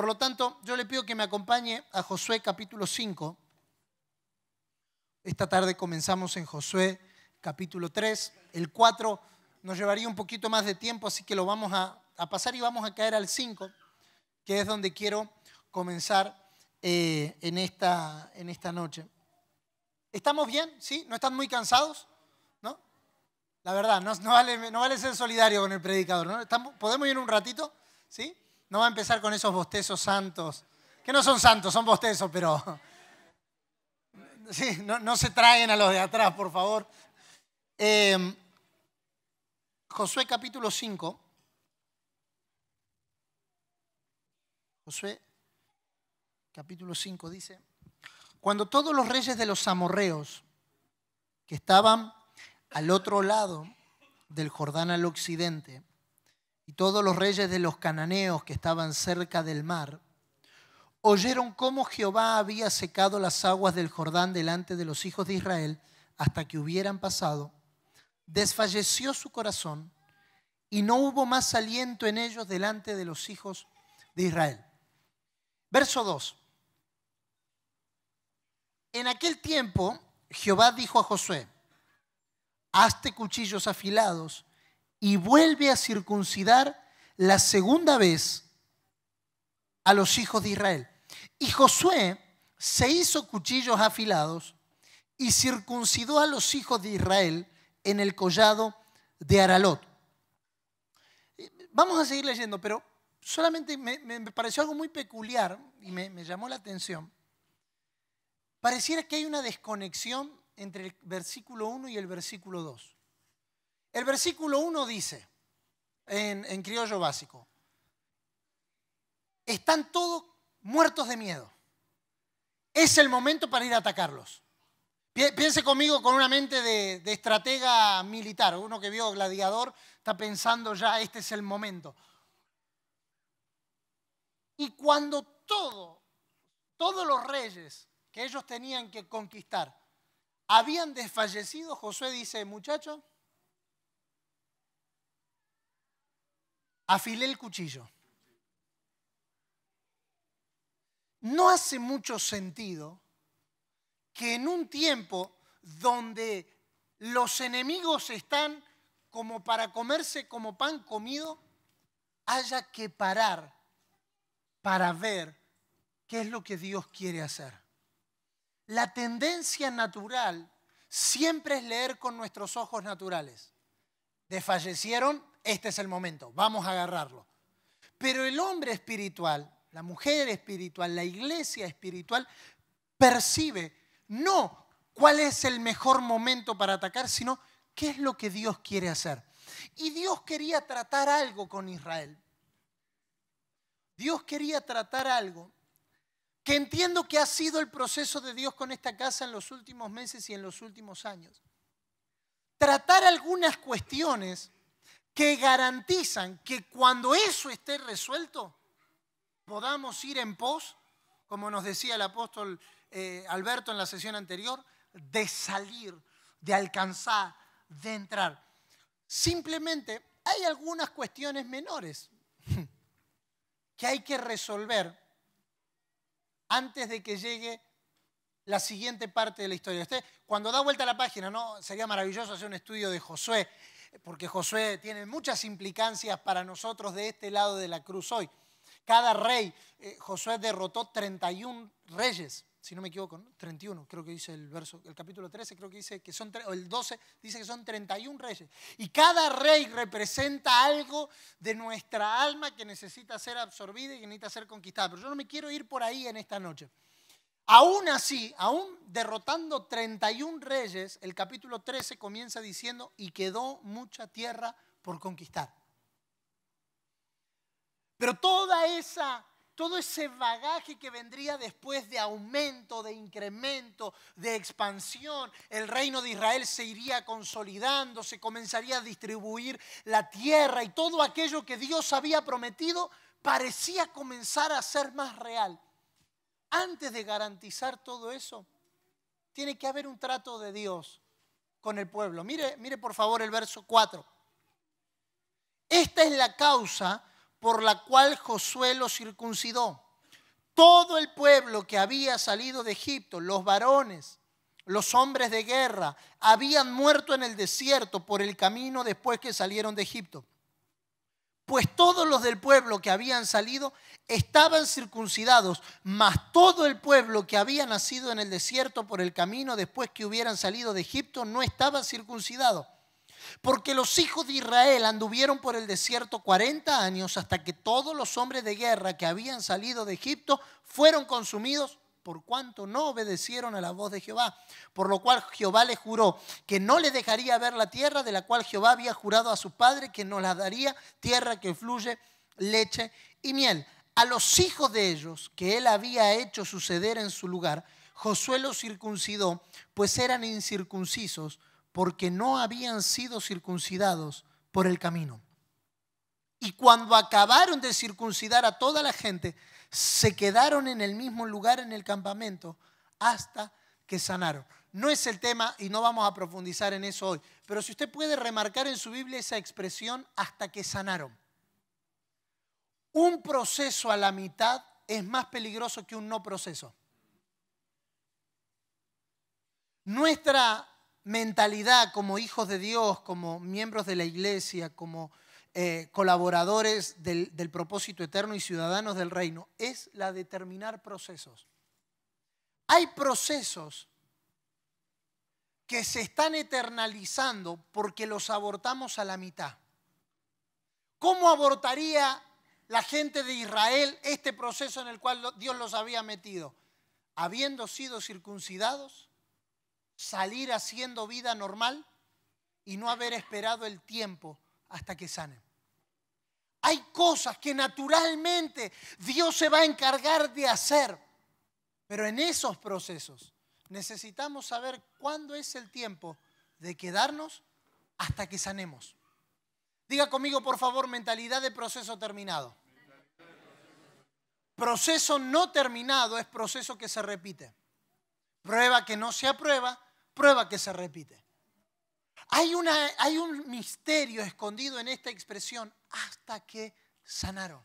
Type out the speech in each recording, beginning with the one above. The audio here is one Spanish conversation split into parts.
Por lo tanto, yo le pido que me acompañe a Josué capítulo 5. Esta tarde comenzamos en Josué capítulo 3. El 4 nos llevaría un poquito más de tiempo, así que lo vamos a, pasar y vamos a caer al 5, que es donde quiero comenzar eh, en, esta, noche. ¿Estamos bien? ¿Sí? ¿No están muy cansados? ¿No? La verdad, no, vale, ser solidario con el predicador. ¿no? ¿Podemos ir un ratito? ¿Sí? No va a empezar con esos bostezos santos, que no son santos, son bostezos, pero... Sí, no, se traen a los de atrás, por favor. Em, Josué capítulo 5. Josué capítulo 5 dice, cuando todos los reyes de los amorreos que estaban al otro lado del Jordán al occidente y todos los reyes de los cananeos que estaban cerca del mar, oyeron cómo Jehová había secado las aguas del Jordán delante de los hijos de Israel hasta que hubieran pasado, desfalleció su corazón y no hubo más aliento en ellos delante de los hijos de Israel. Verso 2. En aquel tiempo Jehová dijo a Josué, hazte cuchillos afilados y vuelve a circuncidar la segunda vez a los hijos de Israel. Y Josué se hizo cuchillos afilados y circuncidó a los hijos de Israel en el collado de Aralot. Vamos a seguir leyendo, pero solamente me, pareció algo muy peculiar y me, me llamó la atención. Pareciera que hay una desconexión entre el versículo 1 y el versículo 2. El versículo 1 dice, en, criollo básico, están todos muertos de miedo. Es el momento para ir a atacarlos. Piense conmigo con una mente de, estratega militar. Uno que vio Gladiador está pensando ya, este es el momento. Y cuando todo, todos los reyes que ellos tenían que conquistar habían desfallecido, Josué dice, muchachos, afilé el cuchillo. No hace mucho sentido que en un tiempo donde los enemigos están como para comerse como pan comido, haya que parar para ver qué es lo que Dios quiere hacer. La tendencia natural siempre es leer con nuestros ojos naturales. Desfallecieron, este es el momento, vamos a agarrarlo. Pero el hombre espiritual, la mujer espiritual, la iglesia espiritual, percibe no cuál es el mejor momento para atacar, sino qué es lo que Dios quiere hacer. Y Dios quería tratar algo con Israel. Dios quería tratar algo que entiendo que ha sido el proceso de Dios con esta casa en los últimos meses y en los últimos años. Tratar algunas cuestiones que garantizan que cuando eso esté resuelto, podamos ir en pos, como nos decía el apóstol eh, Alberto en la sesión anterior, de salir, de alcanzar, de entrar. Simplemente hay algunas cuestiones menores que hay que resolver antes de que llegue la siguiente parte de la historia. cuando da vuelta a la página, ¿no? sería maravilloso hacer un estudio de Josué porque Josué tiene muchas implicancias para nosotros de este lado de la cruz hoy. Cada rey, eh, Josué derrotó 31 reyes, si no me equivoco, 31, creo que dice el verso, el capítulo 13, creo que dice que son, o el 12, dice que son 31 reyes. Y cada rey representa algo de nuestra alma que necesita ser absorbida y que necesita ser conquistada. Pero yo no me quiero ir por ahí en esta noche. Aún así, aún derrotando 31 reyes, el capítulo 13 comienza diciendo, y quedó mucha tierra por conquistar. Pero toda esa, todo ese bagaje que vendría después de aumento, de incremento, de expansión, el reino de Israel se iría consolidando, se comenzaría a distribuir la tierra y todo aquello que Dios había prometido parecía comenzar a ser más real antes de garantizar todo eso, tiene que haber un trato de Dios con el pueblo. Mire, mire por favor el verso 4. Esta es la causa por la cual Josué lo circuncidó. Todo el pueblo que había salido de Egipto, los varones, los hombres de guerra, habían muerto en el desierto por el camino después que salieron de Egipto pues todos los del pueblo que habían salido estaban circuncidados, mas todo el pueblo que había nacido en el desierto por el camino después que hubieran salido de Egipto no estaba circuncidado. Porque los hijos de Israel anduvieron por el desierto 40 años hasta que todos los hombres de guerra que habían salido de Egipto fueron consumidos por cuanto no obedecieron a la voz de Jehová, por lo cual Jehová le juró que no le dejaría ver la tierra de la cual Jehová había jurado a su padre que nos la daría, tierra que fluye leche y miel. A los hijos de ellos que él había hecho suceder en su lugar, Josué los circuncidó, pues eran incircuncisos, porque no habían sido circuncidados por el camino. Y cuando acabaron de circuncidar a toda la gente, se quedaron en el mismo lugar en el campamento hasta que sanaron. No es el tema y no vamos a profundizar en eso hoy, pero si usted puede remarcar en su Biblia esa expresión hasta que sanaron. Un proceso a la mitad es más peligroso que un no proceso. Nuestra mentalidad como hijos de Dios, como miembros de la iglesia, como eh, colaboradores del, del propósito eterno y ciudadanos del reino, es la de terminar procesos. Hay procesos que se están eternalizando porque los abortamos a la mitad. ¿Cómo abortaría la gente de Israel este proceso en el cual Dios los había metido? Habiendo sido circuncidados, salir haciendo vida normal y no haber esperado el tiempo hasta que sanen. Hay cosas que naturalmente Dios se va a encargar de hacer, pero en esos procesos necesitamos saber cuándo es el tiempo de quedarnos hasta que sanemos. Diga conmigo, por favor, mentalidad de proceso terminado. Proceso no terminado es proceso que se repite. Prueba que no se aprueba, prueba que se repite. Hay, un misterio escondido en esta expresión hasta que sanaron.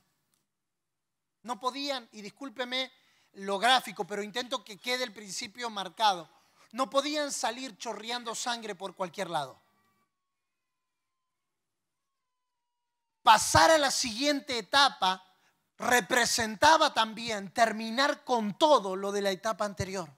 No podían, y discúlpeme lo gráfico, pero intento que quede el principio marcado, no podían salir chorreando sangre por cualquier lado. Pasar a la siguiente etapa representaba también terminar con todo lo de la etapa anterior.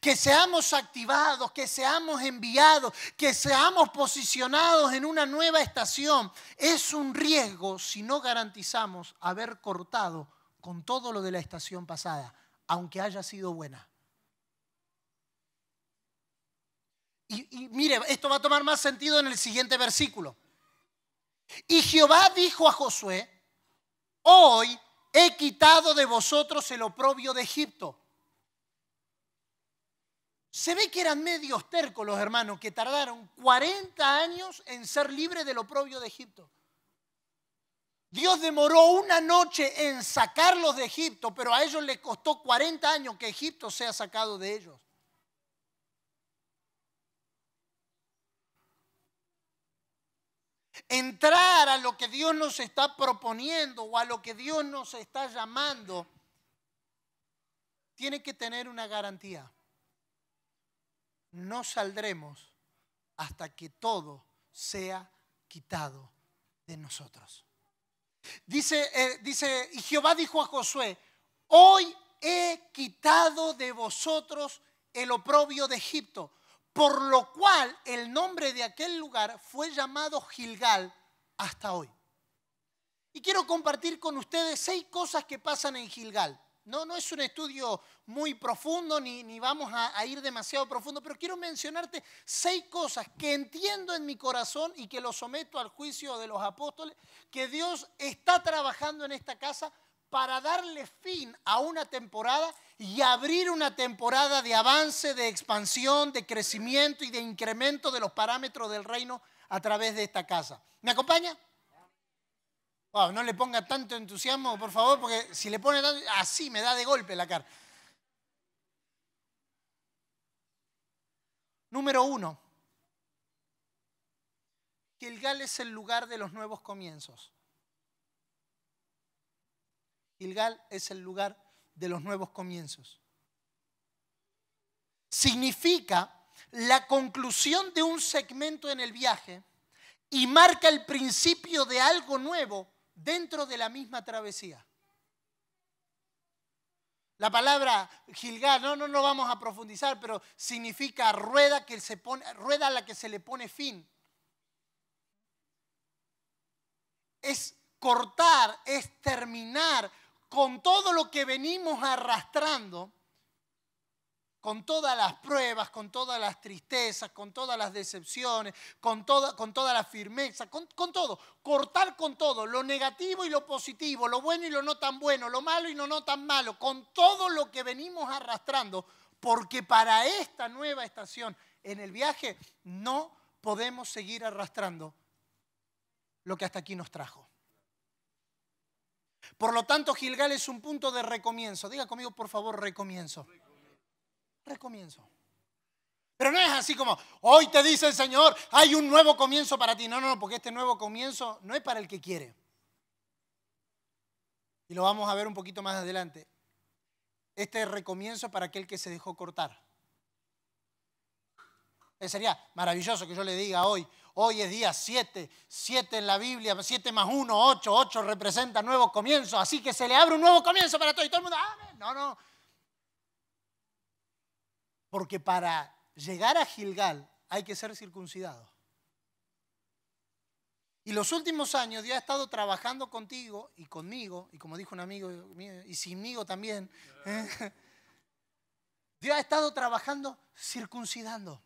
Que seamos activados, que seamos enviados, que seamos posicionados en una nueva estación. Es un riesgo si no garantizamos haber cortado con todo lo de la estación pasada, aunque haya sido buena. Y, mire, esto va a tomar más sentido en el siguiente versículo. Y Jehová dijo a Josué, hoy he quitado de vosotros el oprobio de Egipto se ve que eran medios tercos los hermanos que tardaron 40 años en ser libres del oprobio de Egipto. Dios demoró una noche en sacarlos de Egipto, pero a ellos les costó 40 años que Egipto sea sacado de ellos. Entrar a lo que Dios nos está proponiendo o a lo que Dios nos está llamando tiene que tener una garantía no saldremos hasta que todo sea quitado de nosotros. Dice, eh, dice, y Jehová dijo a Josué, hoy he quitado de vosotros el oprobio de Egipto, por lo cual el nombre de aquel lugar fue llamado Gilgal hasta hoy. Y quiero compartir con ustedes seis cosas que pasan en Gilgal. No, es un estudio muy profundo ni, vamos a, a, ir demasiado profundo, pero quiero mencionarte seis cosas que entiendo en mi corazón y que lo someto al juicio de los apóstoles, que Dios está trabajando en esta casa para darle fin a una temporada y abrir una temporada de avance, de expansión, de crecimiento y de incremento de los parámetros del reino a través de esta casa. ¿Me acompaña? no le ponga tanto entusiasmo, por favor, porque si le pone tanto, así me da de golpe la cara. Número uno, que el gal es el lugar de los nuevos comienzos. El gal es el lugar de los nuevos comienzos. Significa la conclusión de un segmento en el viaje y marca el principio de algo nuevo dentro de la misma travesía. La palabra Gilgal, no, no, no vamos a profundizar, pero significa rueda, que se pone, rueda a la que se le pone fin. Es cortar, es terminar con todo lo que venimos arrastrando con todas las pruebas, con todas las tristezas, con todas las decepciones, con toda, con toda la firmeza, con, todo, cortar con todo, lo negativo y lo positivo, lo bueno y lo no tan bueno, lo malo y lo no tan malo, con todo lo que venimos arrastrando, porque para esta nueva estación en el viaje no podemos seguir arrastrando lo que hasta aquí nos trajo. Por lo tanto, Gilgal es un punto de recomienzo. Diga conmigo, por favor, recomienzo. recomienzo comienzo. Pero no es así como, hoy te dice el Señor, hay un nuevo comienzo para ti. No, no, porque este nuevo comienzo no es para el que quiere. Y lo vamos a ver un poquito más adelante. Este recomienzo para aquel que se dejó cortar. Eh, sería maravilloso que yo le diga hoy, hoy es día 7, 7 en la Biblia, 7 más 1, 8, 8 representa nuevo comienzo, así que se le abre un nuevo comienzo para todo y todo el mundo. no, no, porque para llegar a Gilgal hay que ser circuncidado. Y los últimos años Dios ha estado trabajando contigo y conmigo, y como dijo un amigo mío, y sinmigo también. ¿eh? Dios ha estado trabajando circuncidando,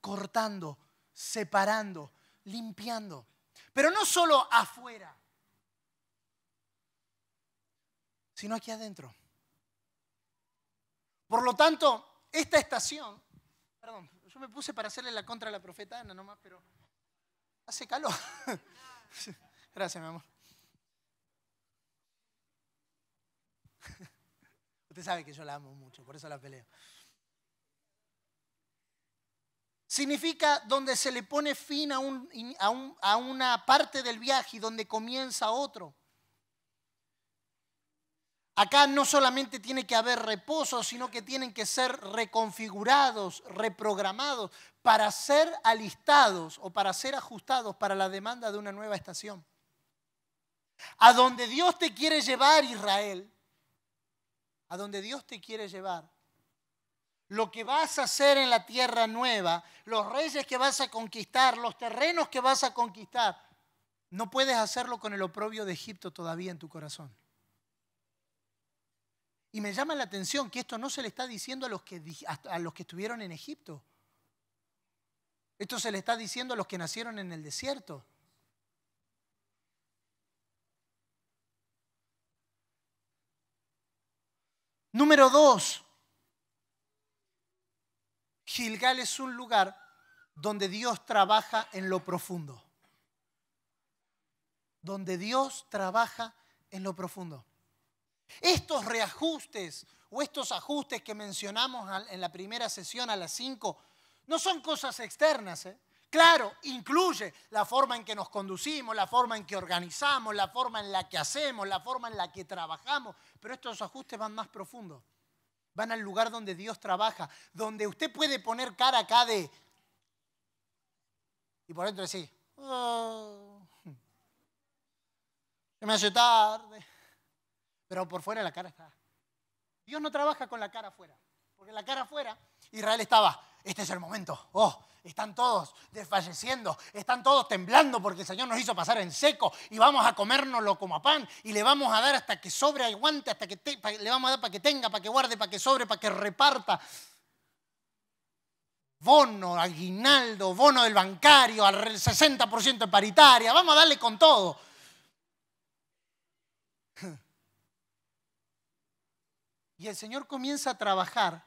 cortando, separando, limpiando. Pero no solo afuera, sino aquí adentro. Por lo tanto, esta estación, perdón, yo me puse para hacerle la contra a la profeta Ana nomás, pero hace calor. Gracias, mi amor. Usted sabe que yo la amo mucho, por eso la peleo. Significa donde se le pone fin a, a, a una parte del viaje y donde comienza otro. Acá no solamente tiene que haber reposo, sino que tienen que ser reconfigurados, reprogramados, para ser alistados o para ser ajustados para la demanda de una nueva estación. A donde Dios te quiere llevar, Israel, a donde Dios te quiere llevar, lo que vas a hacer en la tierra nueva, los reyes que vas a conquistar, los terrenos que vas a conquistar, no puedes hacerlo con el oprobio de Egipto todavía en tu corazón. Y me llama la atención que esto no se le está diciendo a los que, a los que estuvieron en Egipto. Esto se le está diciendo a los que nacieron en el desierto. Número dos, Gilgal es un lugar donde Dios trabaja en lo profundo. Donde Dios trabaja en lo profundo. Estos reajustes o estos ajustes que mencionamos en la primera sesión a las 5 no son cosas externas. ¿eh? Claro, incluye la forma en que nos conducimos, la forma en que organizamos, la forma en la que hacemos, la forma en la que trabajamos, pero estos ajustes van más profundos. Van al lugar donde Dios trabaja, donde usted puede poner cara acá de... Y por dentro decir, oh, me hace tarde pero por fuera la cara está. Dios no trabaja con la cara afuera, porque la cara afuera, Israel estaba, este es el momento, oh, están todos desfalleciendo, están todos temblando porque el Señor nos hizo pasar en seco y vamos a comérnoslo como a pan y le vamos a dar hasta que sobre, aguante, hasta que le vamos a dar para que tenga, para que guarde, para que sobre, para que reparta. Bono, aguinaldo, bono del bancario, al 60% de paritaria, vamos a darle con todo. y el Señor comienza a trabajar,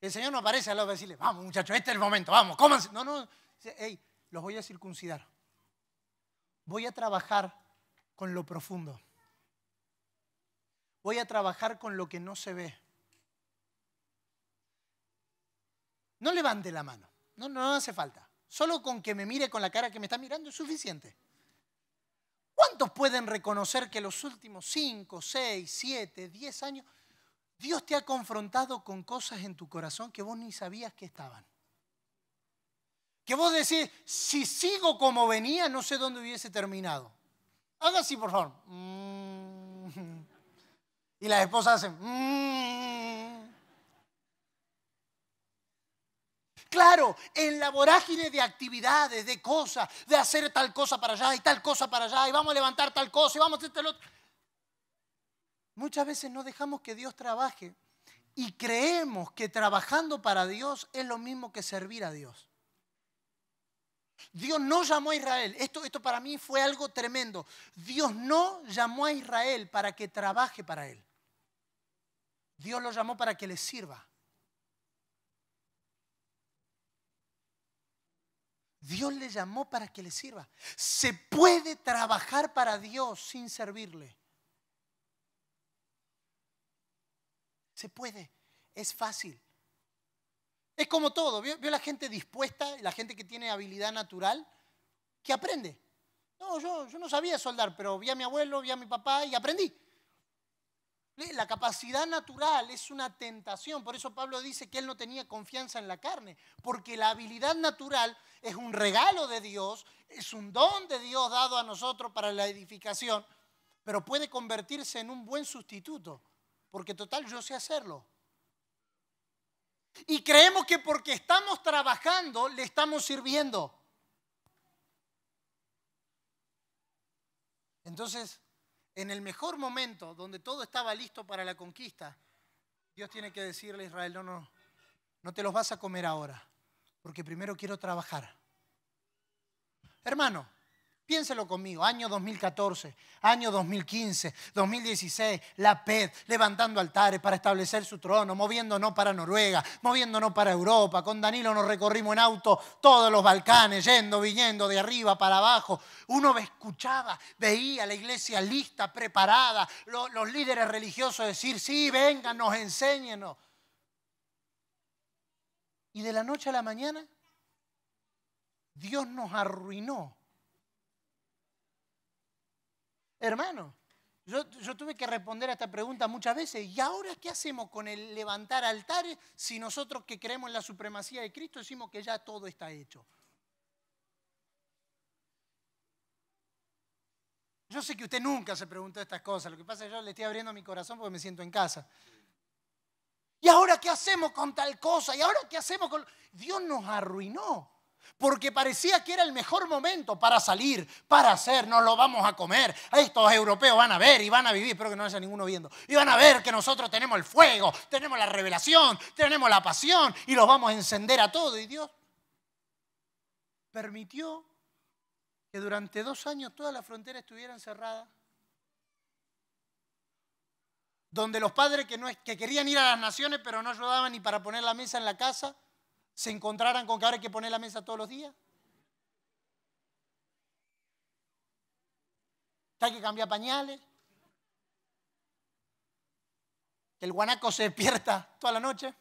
el Señor no aparece al lado para decirle, vamos muchachos, este es el momento, vamos, cómanse. No, no, hey, los voy a circuncidar. Voy a trabajar con lo profundo. Voy a trabajar con lo que no se ve. No levante la mano, no, no hace falta. Solo con que me mire con la cara que me está mirando es suficiente. ¿Cuántos pueden reconocer que los últimos 5, 6, 7, 10 años Dios te ha confrontado con cosas en tu corazón que vos ni sabías que estaban. Que vos decís, si sigo como venía, no sé dónde hubiese terminado. Haga así, por favor. Mm. Y las esposas hacen. Mm. Claro, en la vorágine de actividades, de cosas, de hacer tal cosa para allá y tal cosa para allá, y vamos a levantar tal cosa y vamos a hacer tal otro Muchas veces no dejamos que Dios trabaje y creemos que trabajando para Dios es lo mismo que servir a Dios. Dios no llamó a Israel. Esto, esto para mí fue algo tremendo. Dios no llamó a Israel para que trabaje para Él. Dios lo llamó para que le sirva. Dios le llamó para que le sirva. Se puede trabajar para Dios sin servirle. Se puede, es fácil. Es como todo, ¿vio, la gente dispuesta, la gente que tiene habilidad natural, que aprende? No, yo, yo no sabía soldar, pero vi a mi abuelo, vi a mi papá y aprendí. La capacidad natural es una tentación, por eso Pablo dice que él no tenía confianza en la carne, porque la habilidad natural es un regalo de Dios, es un don de Dios dado a nosotros para la edificación, pero puede convertirse en un buen sustituto porque total yo sé hacerlo. Y creemos que porque estamos trabajando le estamos sirviendo. Entonces, en el mejor momento, donde todo estaba listo para la conquista, Dios tiene que decirle a Israel, no, no, no te los vas a comer ahora, porque primero quiero trabajar. Hermano, Piénselo conmigo, año 2014, año 2015, 2016, la PED, levantando altares para establecer su trono, moviéndonos para Noruega, moviéndonos para Europa. Con Danilo nos recorrimos en auto todos los Balcanes, yendo, viniendo, de arriba para abajo. Uno escuchaba, veía la iglesia lista, preparada, los, líderes religiosos decir, sí, vengan, nos enséñenos. Y de la noche a la mañana, Dios nos arruinó Hermano, yo, tuve que responder a esta pregunta muchas veces. ¿Y ahora qué hacemos con el levantar altares si nosotros que creemos en la supremacía de Cristo decimos que ya todo está hecho? Yo sé que usted nunca se preguntó estas cosas. Lo que pasa es que yo le estoy abriendo mi corazón porque me siento en casa. ¿Y ahora qué hacemos con tal cosa? ¿Y ahora qué hacemos con...? Dios nos arruinó porque parecía que era el mejor momento para salir, para hacer, nos lo vamos a comer. Estos europeos van a ver y van a vivir, espero que no haya ninguno viendo, y van a ver que nosotros tenemos el fuego, tenemos la revelación, tenemos la pasión y los vamos a encender a todos. Y Dios permitió que durante dos años toda la frontera estuviera cerrada, donde los padres que querían ir a las naciones pero no ayudaban ni para poner la mesa en la casa, se encontraran con que ahora hay que poner la mesa todos los días. hay que cambiar pañales. el guanaco se despierta toda la noche.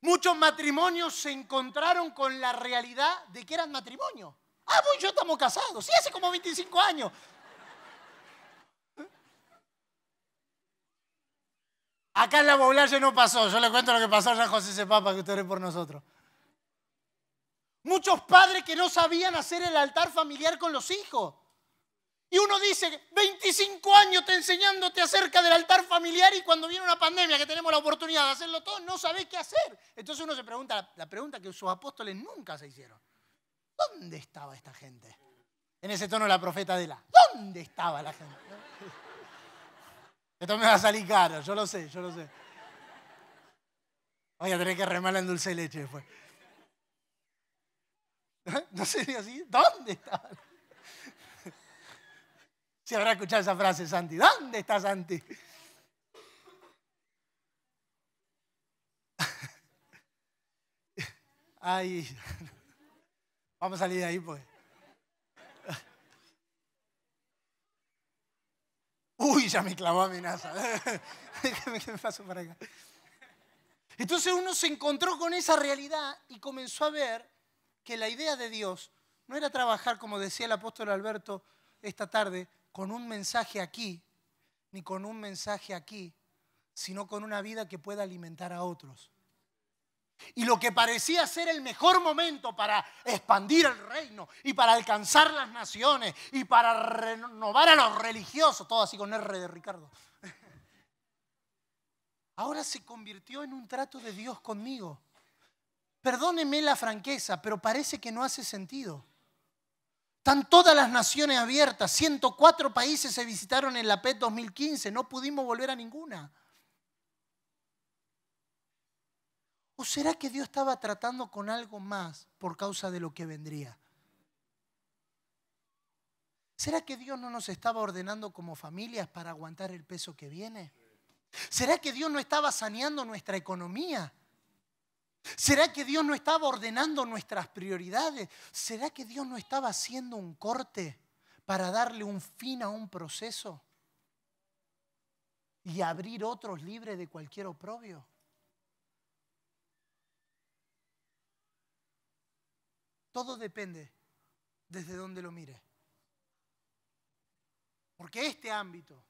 Muchos matrimonios se encontraron con la realidad de que eran matrimonio. Ah, vos y yo estamos casados. Sí, hace como 25 años. Acá en la Población no pasó. Yo le cuento lo que pasó allá a José Papa, que usted oré por nosotros. Muchos padres que no sabían hacer el altar familiar con los hijos. Y uno dice, 25 años te enseñándote acerca del altar familiar y cuando viene una pandemia que tenemos la oportunidad de hacerlo todo, no sabés qué hacer. Entonces uno se pregunta, la pregunta que sus apóstoles nunca se hicieron. ¿Dónde estaba esta gente? En ese tono la profeta de la, ¿dónde estaba la gente? Esto me va a salir caro, yo lo sé, yo lo sé. Voy a tener que remarla en dulce de leche después. No sería así. ¿Dónde está? Si habrá escuchado esa frase, Santi. ¿Dónde está Santi? Ay. Vamos a salir de ahí, pues. Uy, ya me clavó amenaza. Déjame que me paso para Entonces uno se encontró con esa realidad y comenzó a ver que la idea de Dios no era trabajar, como decía el apóstol Alberto esta tarde, con un mensaje aquí, ni con un mensaje aquí, sino con una vida que pueda alimentar a otros. Y lo que parecía ser el mejor momento para expandir el reino y para alcanzar las naciones y para renovar a los religiosos, todo así con R de Ricardo, ahora se convirtió en un trato de Dios conmigo. Perdóneme la franqueza, pero parece que no hace sentido. Están todas las naciones abiertas, 104 países se visitaron en la PET 2015, no pudimos volver a ninguna. ¿O será que Dios estaba tratando con algo más por causa de lo que vendría? ¿Será que Dios no nos estaba ordenando como familias para aguantar el peso que viene? ¿Será que Dios no estaba saneando nuestra economía? ¿Será que Dios no estaba ordenando nuestras prioridades? ¿Será que Dios no estaba haciendo un corte para darle un fin a un proceso y abrir otros libres de cualquier oprobio? Todo depende desde donde lo mire. Porque este ámbito,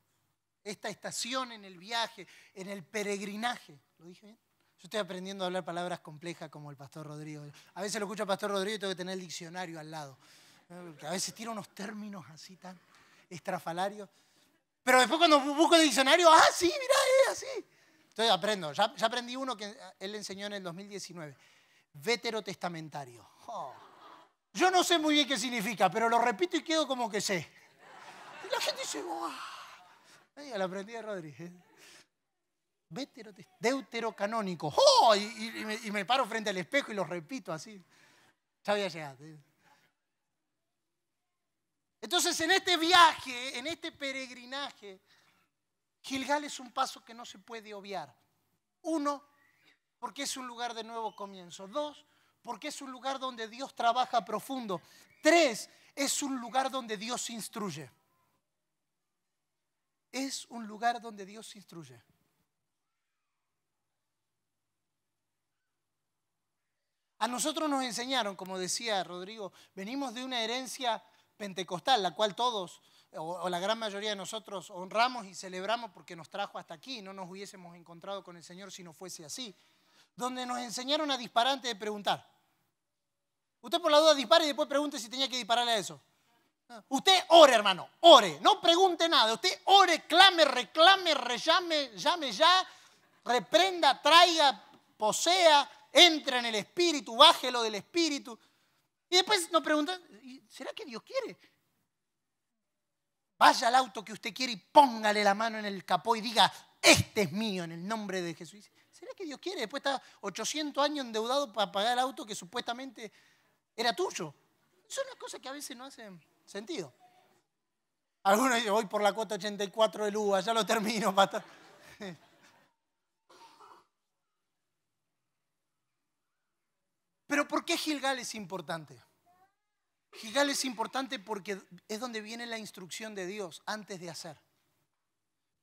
esta estación en el viaje, en el peregrinaje, ¿lo dije bien? Yo estoy aprendiendo a hablar palabras complejas como el pastor Rodrigo. A veces lo escucho al pastor Rodrigo y tengo que tener el diccionario al lado. A veces tira unos términos así tan estrafalarios. Pero después cuando busco el diccionario, ah, sí, mirá, es así. Entonces aprendo. Ya, aprendí uno que él enseñó en el 2019. Veterotestamentario. Oh. Yo no sé muy bien qué significa, pero lo repito y quedo como que sé. la gente dice, ¡guau! Ahí la aprendí de Rodríguez. ¿eh? Deuterocanónico. ¡Oh! Y, me, paro frente al espejo y lo repito así. Ya había llegado. ¿eh? Entonces, en este viaje, en este peregrinaje, Gilgal es un paso que no se puede obviar. Uno, porque es un lugar de nuevo comienzo. Dos, porque es un lugar donde Dios trabaja profundo. Tres, es un lugar donde Dios instruye. Es un lugar donde Dios instruye. A nosotros nos enseñaron, como decía Rodrigo, venimos de una herencia pentecostal, la cual todos, o, la gran mayoría de nosotros, honramos y celebramos porque nos trajo hasta aquí, no nos hubiésemos encontrado con el Señor si no fuese así, donde nos enseñaron a disparante de preguntar. Usted por la duda dispare y después pregunte si tenía que dispararle a eso. Usted ore, hermano, ore. No pregunte nada. Usted ore, clame, reclame, rellame, llame ya, reprenda, traiga, posea, entre en el espíritu, bájelo del espíritu. Y después nos preguntan, ¿será que Dios quiere? Vaya al auto que usted quiere y póngale la mano en el capó y diga, este es mío en el nombre de Jesús. ¿Será que Dios quiere? Después está 800 años endeudado para pagar el auto que supuestamente era tuyo. Son las cosas que a veces no hacen sentido. Algunos dicen, voy por la cuota 84 del UBA, ya lo termino, Pero ¿por qué Gilgal es importante? Gilgal es importante porque es donde viene la instrucción de Dios antes de hacer.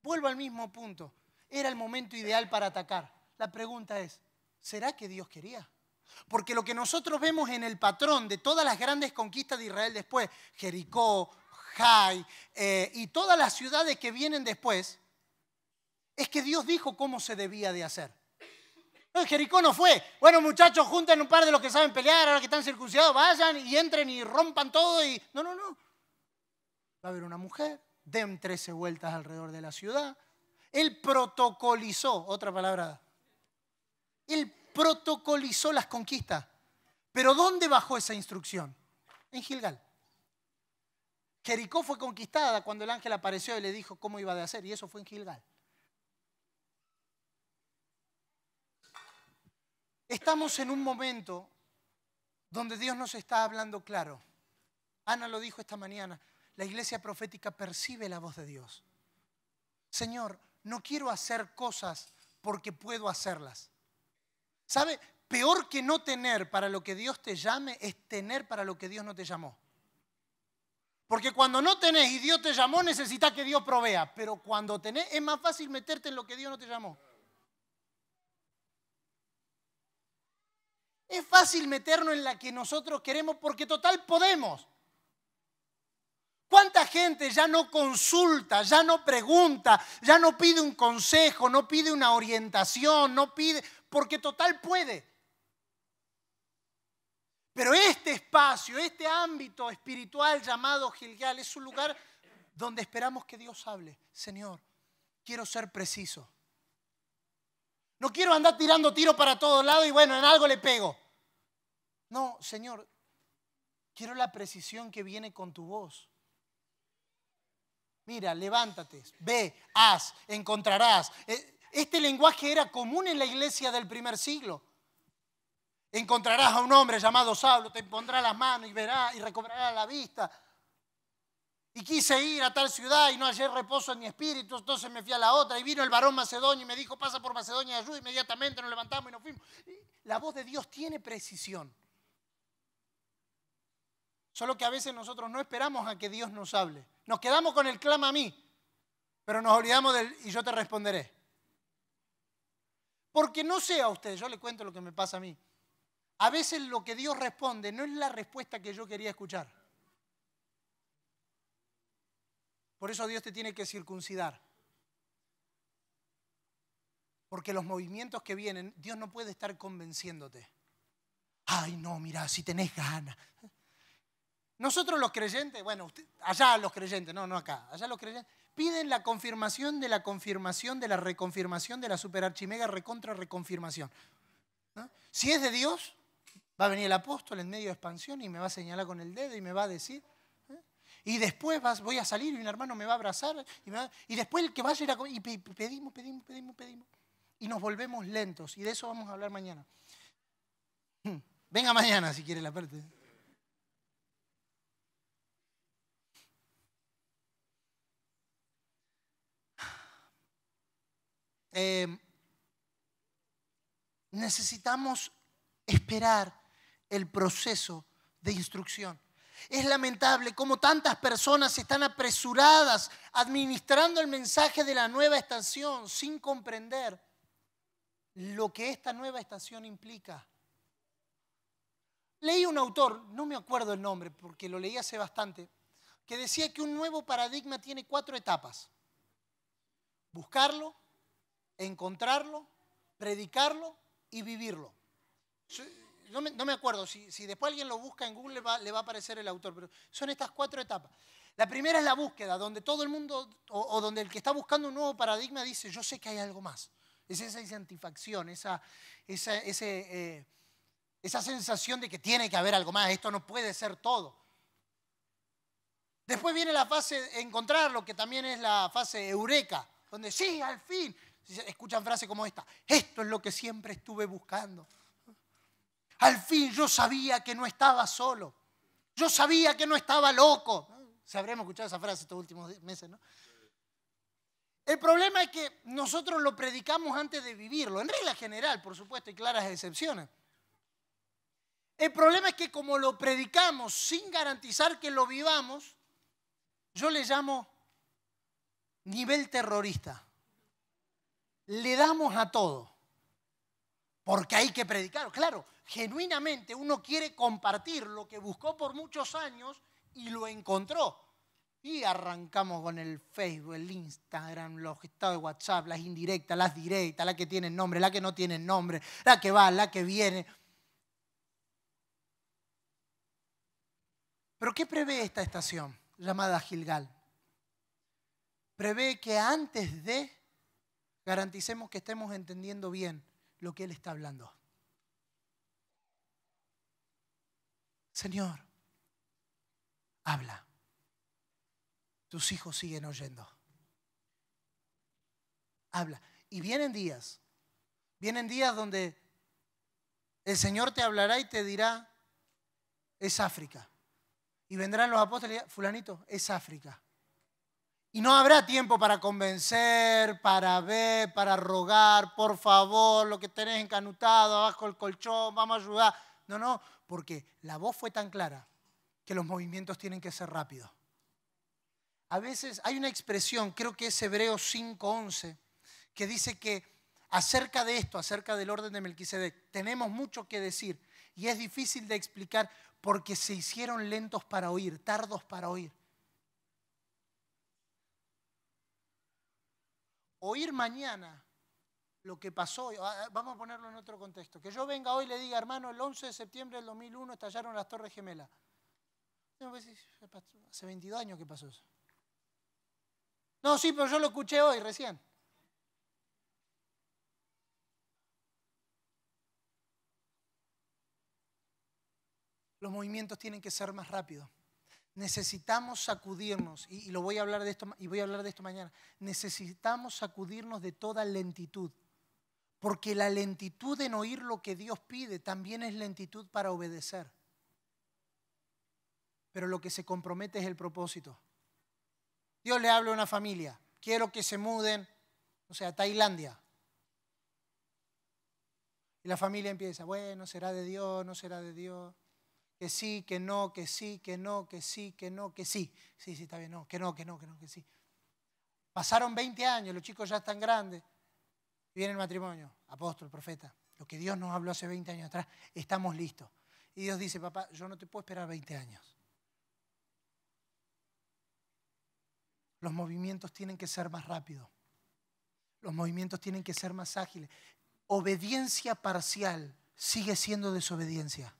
Vuelvo al mismo punto. Era el momento ideal para atacar. La pregunta es, ¿será que Dios quería? Porque lo que nosotros vemos en el patrón de todas las grandes conquistas de Israel después, Jericó, Jai eh, y todas las ciudades que vienen después, es que Dios dijo cómo se debía de hacer. Eh, Jericó no fue. Bueno, muchachos, junten un par de los que saben pelear, ahora que están circuncidados, vayan y entren y rompan todo y. No, no, no. Va a haber una mujer, den 13 vueltas alrededor de la ciudad. Él protocolizó, otra palabra. Él protocolizó las conquistas. Pero ¿dónde bajó esa instrucción? En Gilgal. Jericó fue conquistada cuando el ángel apareció y le dijo cómo iba a hacer, y eso fue en Gilgal. Estamos en un momento donde Dios nos está hablando claro. Ana lo dijo esta mañana, la iglesia profética percibe la voz de Dios. Señor, no quiero hacer cosas porque puedo hacerlas. ¿Sabe? Peor que no tener para lo que Dios te llame es tener para lo que Dios no te llamó. Porque cuando no tenés y Dios te llamó, necesitas que Dios provea. Pero cuando tenés, es más fácil meterte en lo que Dios no te llamó. Es fácil meternos en la que nosotros queremos porque total podemos. ¿Cuánta gente ya no consulta, ya no pregunta, ya no pide un consejo, no pide una orientación, no pide, porque total puede. Pero este espacio, este ámbito espiritual llamado Gilgal es un lugar donde esperamos que Dios hable. Señor, quiero ser preciso. No quiero andar tirando tiro para todos lados y bueno, en algo le pego. No, Señor, quiero la precisión que viene con tu voz. Mira, levántate, ve, haz, encontrarás. Eh, este lenguaje era común en la iglesia del primer siglo. Encontrarás a un hombre llamado Saulo, te pondrá las manos y verá y recobrará la vista. Y quise ir a tal ciudad y no hallé reposo en mi espíritu, entonces me fui a la otra. Y vino el varón macedonio y me dijo, pasa por Macedonia y ayuda. Inmediatamente nos levantamos y nos fuimos. La voz de Dios tiene precisión. Solo que a veces nosotros no esperamos a que Dios nos hable. Nos quedamos con el clama a mí, pero nos olvidamos del y yo te responderé. Porque no sea usted, yo le cuento lo que me pasa a mí. A veces lo que Dios responde no es la respuesta que yo quería escuchar. Por eso Dios te tiene que circuncidar. Porque los movimientos que vienen, Dios no puede estar convenciéndote. Ay, no, mira, si tenés ganas. Nosotros los creyentes, bueno, usted, allá los creyentes, no, no acá, allá los creyentes, piden la confirmación de la confirmación de la reconfirmación de la superarchimega recontra reconfirmación. Si es de Dios, va a venir el apóstol en medio de expansión y me va a señalar con el dedo y me va a decir. ¿eh? Y después vas, voy a salir y un hermano me va a abrazar. Y, después el que vaya a ir a, y pedimos, pedimos, pedimos, pedimos. Y nos volvemos lentos. Y de eso vamos a hablar mañana. Venga mañana si quiere la parte. Em, necesitamos esperar el proceso de instrucción. Es lamentable cómo tantas personas están apresuradas administrando el mensaje de la nueva estación sin comprender lo que esta nueva estación implica. Leí un autor, no me acuerdo el nombre porque lo leí hace bastante, que decía que un nuevo paradigma tiene cuatro etapas. Buscarlo, encontrarlo, predicarlo y vivirlo. No me, acuerdo, si, después alguien lo busca en Google le va, a aparecer el autor, pero son estas cuatro etapas. La primera es la búsqueda, donde todo el mundo o, donde el que está buscando un nuevo paradigma dice, yo sé que hay algo más. Es esa insatisfacción, esa, eh, esa sensación de que tiene que haber algo más, esto no puede ser todo. Después viene la fase encontrarlo, que también es la fase eureka, donde sí, al fin, escuchan frases como esta, esto es lo que siempre estuve buscando. Al fin yo sabía que no estaba solo. Yo sabía que no estaba loco. Se habremos escuchado esa frase estos últimos meses, ¿no? El problema es que nosotros lo predicamos antes de vivirlo, en regla general, por supuesto, hay claras excepciones. El problema es que como lo predicamos sin garantizar que lo vivamos, yo le llamo nivel terrorista le damos a todo. Porque hay que predicar. Claro, genuinamente uno quiere compartir lo que buscó por muchos años y lo encontró. Y arrancamos con el Facebook, el Instagram, los estados de WhatsApp, las indirectas, las directas, la que tiene nombre, la que no tiene nombre, la que va, la que viene. Pero ¿qué prevé esta estación llamada Gilgal? Prevé que antes de garanticemos que estemos entendiendo bien lo que Él está hablando. Señor, habla. Tus hijos siguen oyendo. Habla. Y vienen días, vienen días donde el Señor te hablará y te dirá, es África. Y vendrán los apóstoles fulanito, es África. Y no habrá tiempo para convencer, para ver, para rogar, por favor, lo que tenés encanutado, abajo el colchón, vamos a ayudar. No, no, porque la voz fue tan clara que los movimientos tienen que ser rápidos. A veces hay una expresión, creo que es Hebreo 5.11, que dice que acerca de esto, acerca del orden de Melquisedec, tenemos mucho que decir y es difícil de explicar porque se hicieron lentos para oír, tardos para oír. oír mañana lo que pasó, ah, ah, vamos a ponerlo en otro contexto, que yo venga hoy y le diga, hermano, el 11 de septiembre del 2001 estallaron las Torres Gemelas. Hace 22 años que pasó eso. No, sí, pero yo lo escuché hoy recién. Los movimientos tienen que ser más rápidos. Necesitamos sacudirnos, y, lo voy a hablar de esto, y voy a hablar de esto mañana. Necesitamos sacudirnos de toda lentitud. Porque la lentitud en oír lo que Dios pide también es lentitud para obedecer. Pero lo que se compromete es el propósito. Dios le habla a una familia, quiero que se muden, o sea, a Tailandia. Y la familia empieza, bueno, será de Dios, no será de Dios que sí, que no, que sí, que no, que sí, que no, que sí. Sí, sí, está bien, no, que no, que no, que no, que sí. Pasaron 20 años, los chicos ya están grandes. Viene el matrimonio, apóstol, profeta. Lo que Dios nos habló hace 20 años atrás, estamos listos. Y Dios dice, papá, yo no te puedo esperar 20 años. Los movimientos tienen que ser más rápidos. Los movimientos tienen que ser más ágiles. Obediencia parcial sigue siendo desobediencia.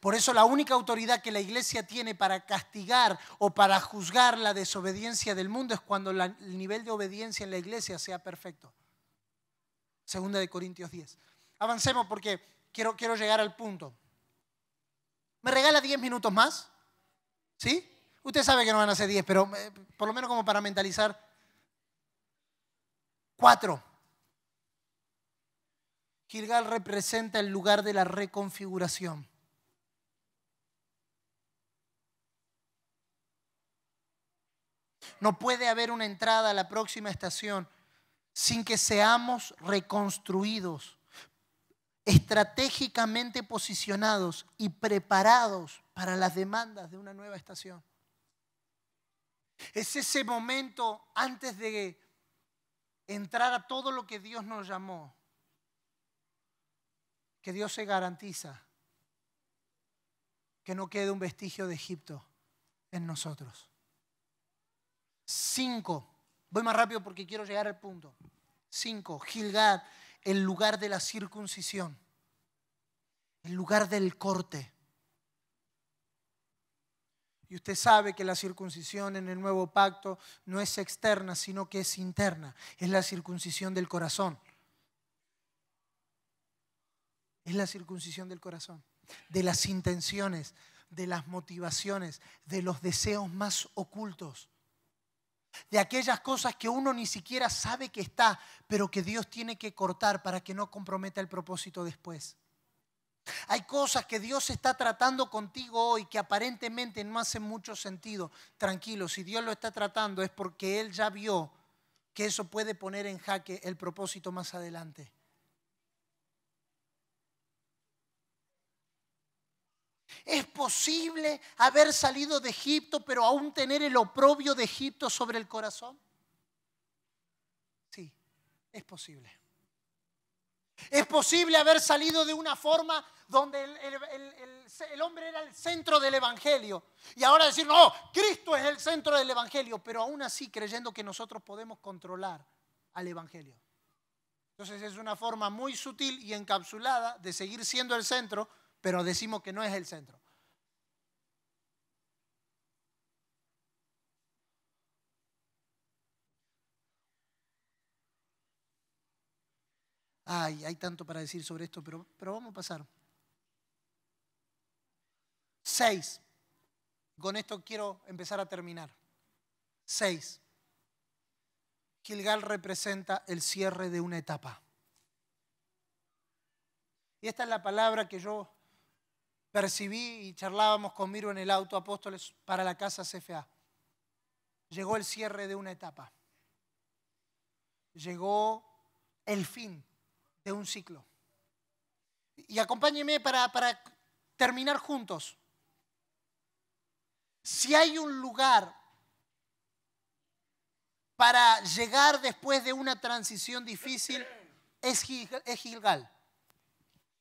Por eso la única autoridad que la iglesia tiene para castigar o para juzgar la desobediencia del mundo es cuando el nivel de obediencia en la iglesia sea perfecto. Segunda de Corintios 10. Avancemos porque quiero, quiero llegar al punto. ¿Me regala 10 minutos más? ¿Sí? Usted sabe que no van a ser 10, pero eh, por lo menos como para mentalizar. Cuatro. Gilgal representa el lugar de la reconfiguración. No puede haber una entrada a la próxima estación sin que seamos reconstruidos, estratégicamente posicionados y preparados para las demandas de una nueva estación. Es ese momento antes de entrar a todo lo que Dios nos llamó, que Dios se garantiza que no quede un vestigio de Egipto en nosotros. Cinco. Voy más rápido porque quiero llegar al punto. Cinco. Gilgad, el lugar de la circuncisión. El lugar del corte. Y usted sabe que la circuncisión en el nuevo pacto no es externa, sino que es interna. Es la circuncisión del corazón. Es la circuncisión del corazón, de las intenciones, de las motivaciones, de los deseos más ocultos de aquellas cosas que uno ni siquiera sabe que está, pero que Dios tiene que cortar para que no comprometa el propósito después. Hay cosas que Dios está tratando contigo hoy que aparentemente no hacen mucho sentido. Tranquilo, si Dios lo está tratando es porque Él ya vio que eso puede poner en jaque el propósito más adelante. ¿Es posible haber salido de Egipto pero aún tener el oprobio de Egipto sobre el corazón? Sí, es posible. Es posible haber salido de una forma donde el, hombre era el centro del Evangelio. Y ahora decir, no, Cristo es el centro del Evangelio, pero aún así creyendo que nosotros podemos controlar al Evangelio. Entonces es una forma muy sutil y encapsulada de seguir siendo el centro, pero decimos que no es el centro. Ay, hay tanto para decir sobre esto, pero, vamos a pasar. Seis. Con esto quiero empezar a terminar. Seis. Gilgal representa el cierre de una etapa. Y esta es la palabra que yo percibí y charlábamos con Miro en el auto Apóstoles para la casa CFA. Llegó el cierre de una etapa. Llegó el fin de un ciclo. Y acompáñeme para, terminar juntos. Si hay un lugar para llegar después de una transición difícil, es, es Gilgal.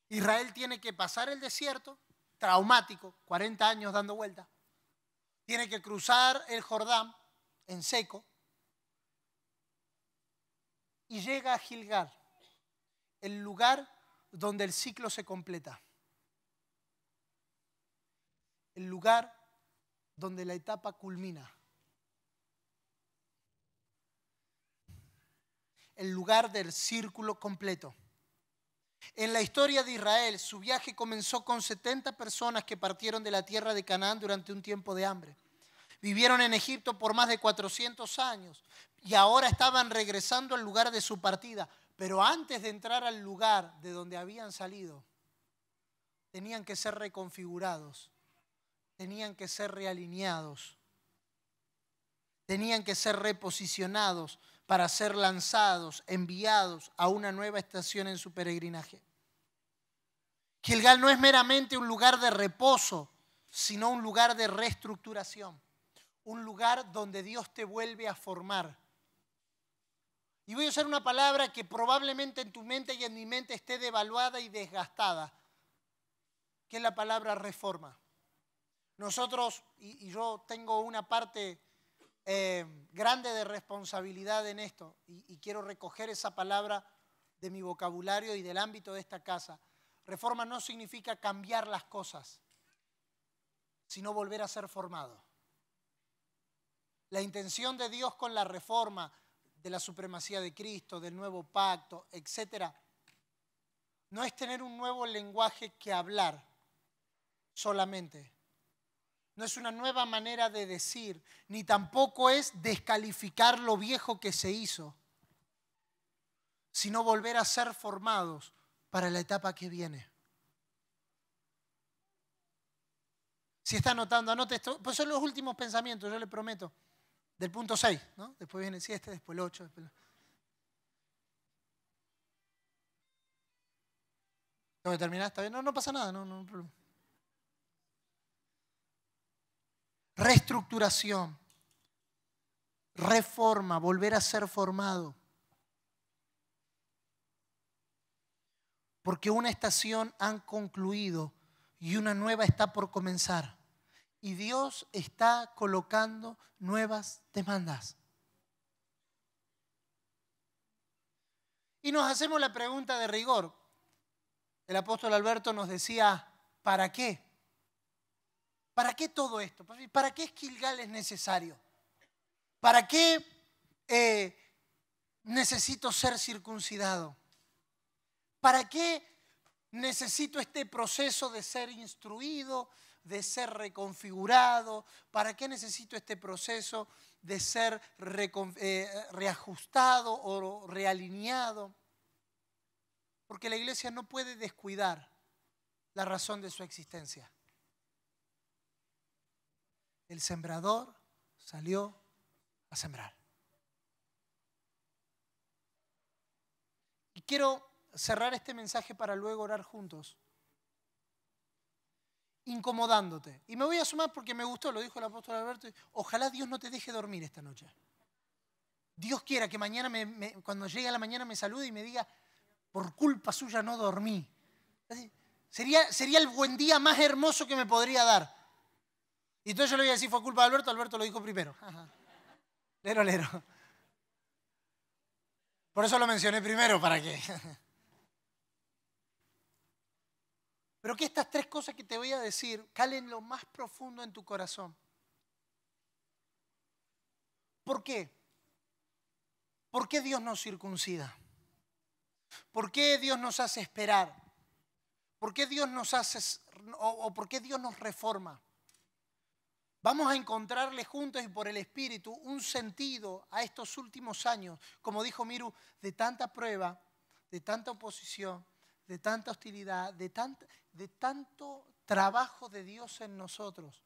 Israel tiene que pasar el desierto, traumático, 40 años dando vuelta. Tiene que cruzar el Jordán en seco y llega a Gilgar, el lugar donde el ciclo se completa. El lugar donde la etapa culmina. El lugar del círculo completo. En la historia de Israel, su viaje comenzó con 70 personas que partieron de la tierra de Canaán durante un tiempo de hambre. Vivieron en Egipto por más de 400 años y ahora estaban regresando al lugar de su partida. Pero antes de entrar al lugar de donde habían salido, tenían que ser reconfigurados, tenían que ser realineados, tenían que ser reposicionados para ser lanzados, enviados a una nueva estación en su peregrinaje. GAL no es meramente un lugar de reposo, sino un lugar de reestructuración, un lugar donde Dios te vuelve a formar. Y voy a usar una palabra que probablemente en tu mente y en mi mente esté devaluada y desgastada, que es la palabra reforma. Nosotros, y yo tengo una parte eh, grande de responsabilidad en esto y, y quiero recoger esa palabra de mi vocabulario y del ámbito de esta casa. Reforma no significa cambiar las cosas, sino volver a ser formado. La intención de Dios con la reforma de la supremacía de Cristo, del nuevo pacto, etc. no es tener un nuevo lenguaje que hablar solamente, no es una nueva manera de decir, ni tampoco es descalificar lo viejo que se hizo, sino volver a ser formados para la etapa que viene. Si está anotando, anote esto. Pues son los últimos pensamientos, yo le prometo. Del punto 6, ¿no? Después viene el 7, después el 8. Después... ¿Tengo que ¿Está bien? No, no pasa nada, no, no, no reestructuración, reforma, volver a ser formado. Porque una estación han concluido y una nueva está por comenzar. Y Dios está colocando nuevas demandas. Y nos hacemos la pregunta de rigor. El apóstol Alberto nos decía, ¿para qué? ¿Para qué todo esto? Pues, ¿Para qué Esquilgal es necesario? ¿Para qué eh, necesito ser circuncidado? ¿Para qué necesito este proceso de ser instruido, de ser reconfigurado? ¿Para qué necesito este proceso de ser eh, reajustado o realineado? Porque la iglesia no puede descuidar la razón de su existencia el sembrador salió a sembrar. Y quiero cerrar este mensaje para luego orar juntos, incomodándote. Y me voy a sumar porque me gustó, lo dijo el apóstol Alberto, ojalá Dios no te deje dormir esta noche. Dios quiera que mañana, cuando llegue la mañana, me salude y me diga, por culpa suya no dormí. sería el buen día más hermoso que me podría dar. Y entonces yo le voy a decir, fue culpa de Alberto, Alberto lo dijo primero. Lero, lero. Por eso lo mencioné primero, ¿para qué? Pero que estas tres cosas que te voy a decir calen lo más profundo en tu corazón. ¿Por qué? ¿Por qué Dios nos circuncida? ¿Por qué Dios nos hace esperar? ¿Por qué Dios nos hace o por qué Dios nos reforma? Vamos a encontrarle juntos y por el Espíritu un sentido a estos últimos años, como dijo Miru, de tanta prueba, de tanta oposición, de tanta hostilidad, de, de tanto trabajo de Dios en nosotros.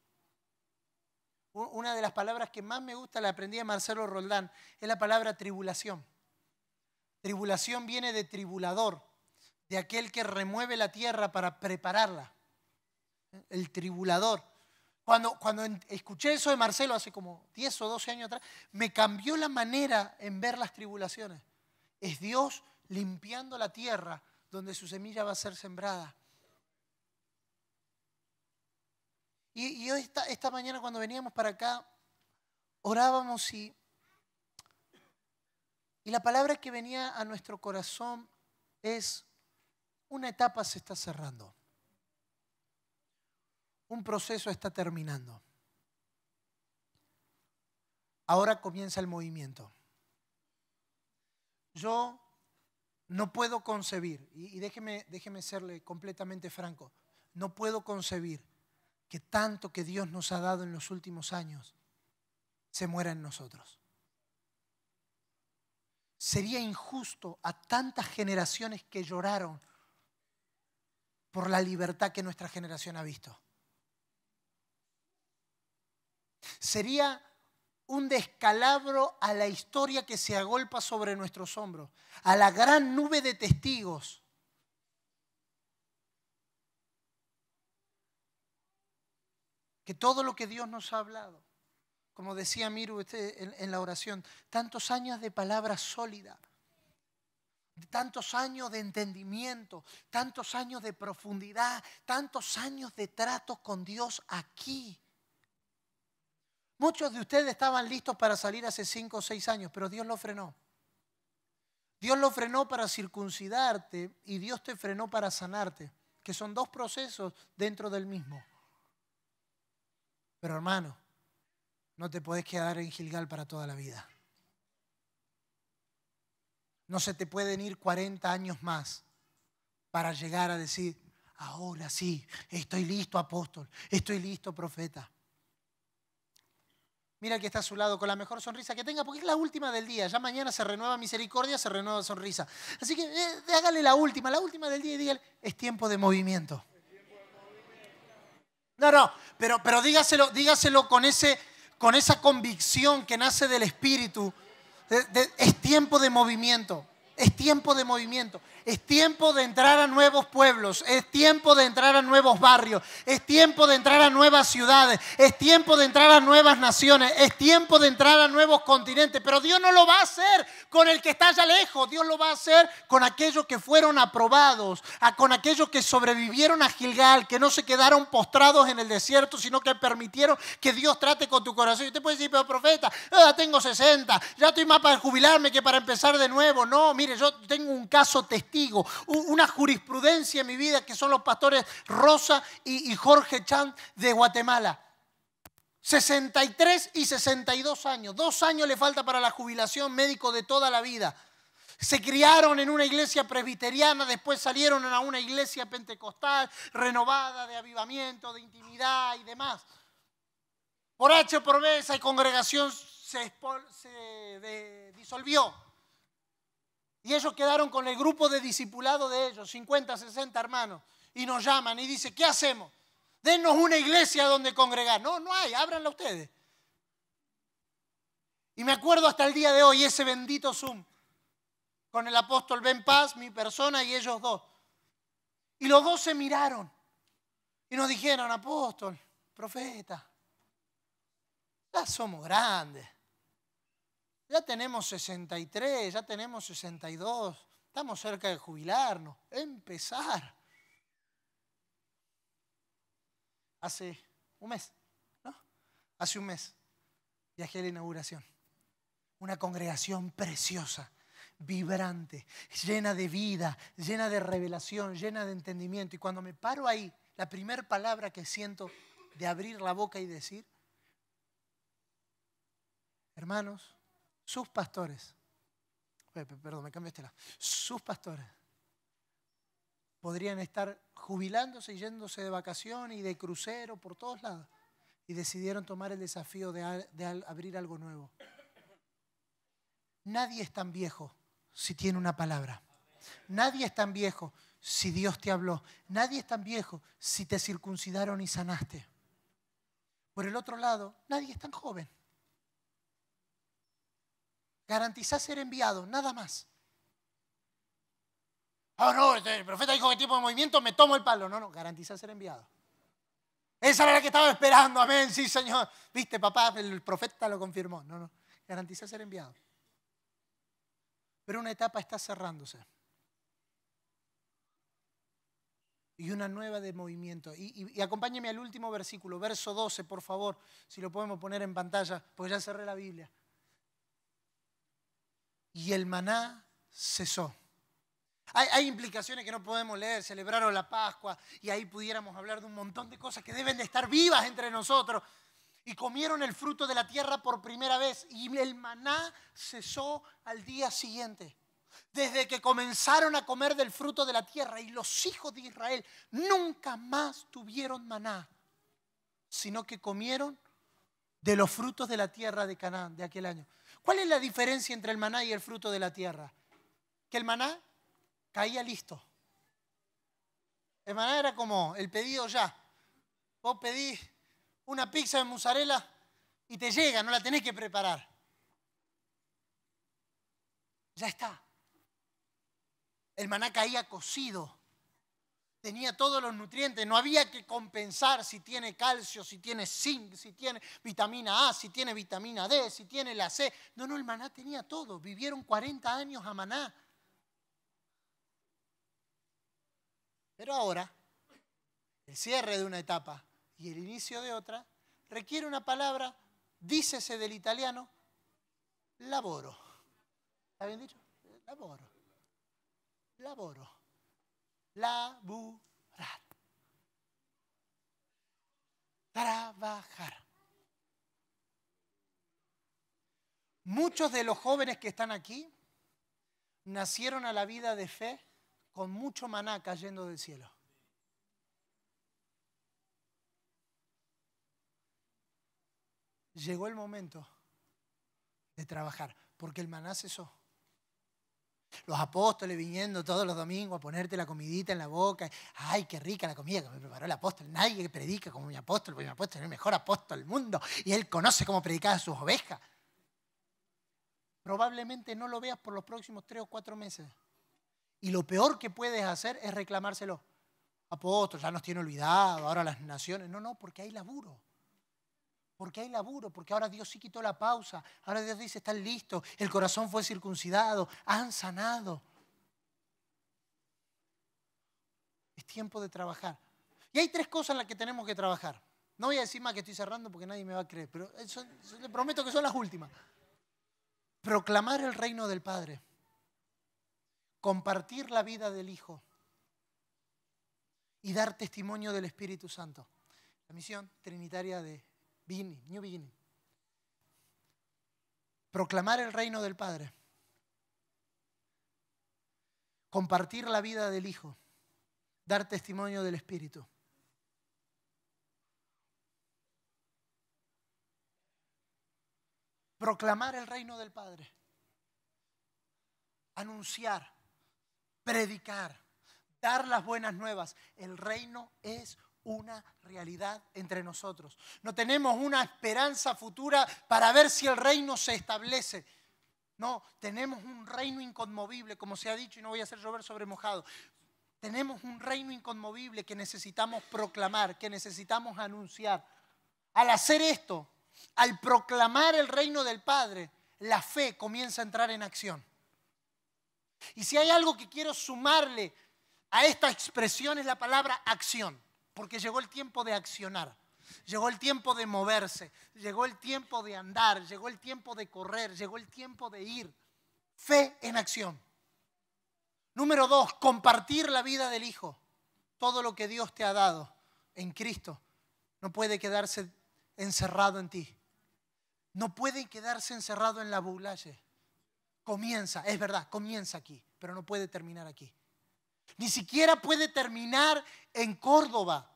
Una de las palabras que más me gusta, la aprendí de Marcelo Roldán, es la palabra tribulación. Tribulación viene de tribulador, de aquel que remueve la tierra para prepararla. El tribulador. Cuando, escuché eso de Marcelo hace como 10 o 12 años atrás, me cambió la manera en ver las tribulaciones. Es Dios limpiando la tierra donde su semilla va a ser sembrada. Y, esta, esta mañana cuando veníamos para acá, orábamos y, y la palabra que venía a nuestro corazón es, una etapa se está cerrando un proceso está terminando. Ahora comienza el movimiento. Yo no puedo concebir, y, déjeme, serle completamente franco, no puedo concebir que tanto que Dios nos ha dado en los últimos años se muera en nosotros. Sería injusto a tantas generaciones que lloraron por la libertad que nuestra generación ha visto. sería un descalabro a la historia que se agolpa sobre nuestros hombros, a la gran nube de testigos. Que todo lo que Dios nos ha hablado, como decía Miru en, en la oración, tantos años de palabra sólida, tantos años de entendimiento, tantos años de profundidad, tantos años de trato con Dios aquí Muchos de ustedes estaban listos para salir hace cinco o seis años, pero Dios lo frenó. Dios lo frenó para circuncidarte y Dios te frenó para sanarte, que son dos procesos dentro del mismo. Pero hermano, no te puedes quedar en Gilgal para toda la vida. No se te pueden ir 40 años más para llegar a decir, ahora sí, estoy listo apóstol, estoy listo profeta. Mira que está a su lado con la mejor sonrisa que tenga, porque es la última del día. Ya mañana se renueva misericordia, se renueva sonrisa. Así que eh, hágale la última, la última del día y dígale, es tiempo de movimiento. No, no, pero, pero dígaselo, dígaselo con, ese, con esa convicción que nace del Espíritu. es tiempo de movimiento, es tiempo de movimiento. Es tiempo de entrar a nuevos pueblos, es tiempo de entrar a nuevos barrios, es tiempo de entrar a nuevas ciudades, es tiempo de entrar a nuevas naciones, es tiempo de entrar a nuevos continentes. Pero Dios no lo va a hacer con el que está allá lejos, Dios lo va a hacer con aquellos que fueron aprobados, con aquellos que sobrevivieron a Gilgal, que no se quedaron postrados en el desierto, sino que permitieron que Dios trate con tu corazón. Y usted puede decir, pero profeta, ya tengo 60, ya estoy más para jubilarme que para empezar de nuevo. No, mire, yo tengo un caso testigo una jurisprudencia en mi vida que son los pastores Rosa y, Jorge Chan de Guatemala. 63 y 62 años, dos años le falta para la jubilación médico de toda la vida. Se criaron en una iglesia presbiteriana, después salieron a una iglesia pentecostal, renovada, de avivamiento, de intimidad y demás. Por H por B esa congregación se disolvió. Y ellos quedaron con el grupo de discipulado de ellos, 50, 60 hermanos, y nos llaman y dicen, ¿qué hacemos? Denos una iglesia donde congregar. No, no hay, ábranla ustedes. Y me acuerdo hasta el día de hoy ese bendito Zoom con el apóstol Ben Paz, mi persona y ellos dos. Y los dos se miraron y nos dijeron, apóstol, profeta, ya somos grandes. Ya tenemos 63, ya tenemos 62, estamos cerca de jubilarnos, empezar. Hace un mes, ¿no? Hace un mes viajé a la inauguración. Una congregación preciosa, vibrante, llena de vida, llena de revelación, llena de entendimiento. Y cuando me paro ahí, la primera palabra que siento de abrir la boca y decir, hermanos, sus pastores, perdón, me este lado. sus pastores podrían estar jubilándose y yéndose de vacaciones y de crucero por todos lados. Y decidieron tomar el desafío de abrir algo nuevo. Nadie es tan viejo si tiene una palabra. Nadie es tan viejo si Dios te habló. Nadie es tan viejo si te circuncidaron y sanaste. Por el otro lado, nadie es tan joven Garantizá ser enviado, nada más. Ah, no, este, el profeta dijo que tipo de movimiento, me tomo el palo. No, no, garantiza ser enviado. Esa era la que estaba esperando, amén, sí, Señor. Viste, papá, el profeta lo confirmó. No, no, garantiza ser enviado. Pero una etapa está cerrándose. Y una nueva de movimiento. Y, acompáñeme al último versículo, verso 12, por favor, si lo podemos poner en pantalla, porque ya cerré la Biblia y el maná cesó. Hay, implicaciones que no podemos leer, celebraron la Pascua y ahí pudiéramos hablar de un montón de cosas que deben de estar vivas entre nosotros. Y comieron el fruto de la tierra por primera vez y el maná cesó al día siguiente. Desde que comenzaron a comer del fruto de la tierra y los hijos de Israel nunca más tuvieron maná, sino que comieron de los frutos de la tierra de Canaán de aquel año. ¿Cuál es la diferencia entre el maná y el fruto de la tierra? Que el maná caía listo. El maná era como el pedido ya. Vos pedís una pizza de mozzarella y te llega, no la tenés que preparar. Ya está. El maná caía cocido tenía todos los nutrientes, no había que compensar si tiene calcio, si tiene zinc, si tiene vitamina A, si tiene vitamina D, si tiene la C. No, no, el maná tenía todo. Vivieron 40 años a maná. Pero ahora, el cierre de una etapa y el inicio de otra requiere una palabra, dícese del italiano, laboro. ¿Está bien dicho? Laboro. Laboro laburar. Trabajar. Muchos de los jóvenes que están aquí nacieron a la vida de fe con mucho maná cayendo del cielo. Llegó el momento de trabajar, porque el maná cesó. Los apóstoles viniendo todos los domingos a ponerte la comidita en la boca. Ay, qué rica la comida que me preparó el apóstol. Nadie predica como mi apóstol, porque mi apóstol es el mejor apóstol del mundo y él conoce cómo predicar a sus ovejas. Probablemente no lo veas por los próximos tres o cuatro meses. Y lo peor que puedes hacer es reclamárselo. Apóstol, ya nos tiene olvidado, ahora las naciones. No, no, porque hay laburo porque hay laburo, porque ahora Dios sí quitó la pausa, ahora Dios dice, están listos, el corazón fue circuncidado, han sanado. Es tiempo de trabajar. Y hay tres cosas en las que tenemos que trabajar. No voy a decir más que estoy cerrando porque nadie me va a creer, pero les eh, le prometo que son las últimas. Proclamar el reino del Padre, compartir la vida del Hijo y dar testimonio del Espíritu Santo. La misión trinitaria de new beginning. Proclamar el reino del Padre. Compartir la vida del Hijo. Dar testimonio del Espíritu. Proclamar el reino del Padre. Anunciar. Predicar. Dar las buenas nuevas. El reino es una realidad entre nosotros. No tenemos una esperanza futura para ver si el reino se establece. No, tenemos un reino inconmovible, como se ha dicho, y no voy a hacer llover sobre mojado. Tenemos un reino inconmovible que necesitamos proclamar, que necesitamos anunciar. Al hacer esto, al proclamar el reino del Padre, la fe comienza a entrar en acción. Y si hay algo que quiero sumarle a esta expresión es la palabra acción porque llegó el tiempo de accionar. Llegó el tiempo de moverse, llegó el tiempo de andar, llegó el tiempo de correr, llegó el tiempo de ir. Fe en acción. Número dos, compartir la vida del Hijo. Todo lo que Dios te ha dado en Cristo no puede quedarse encerrado en ti. No puede quedarse encerrado en la bulalle. Comienza, es verdad, comienza aquí, pero no puede terminar aquí. Ni siquiera puede terminar en Córdoba.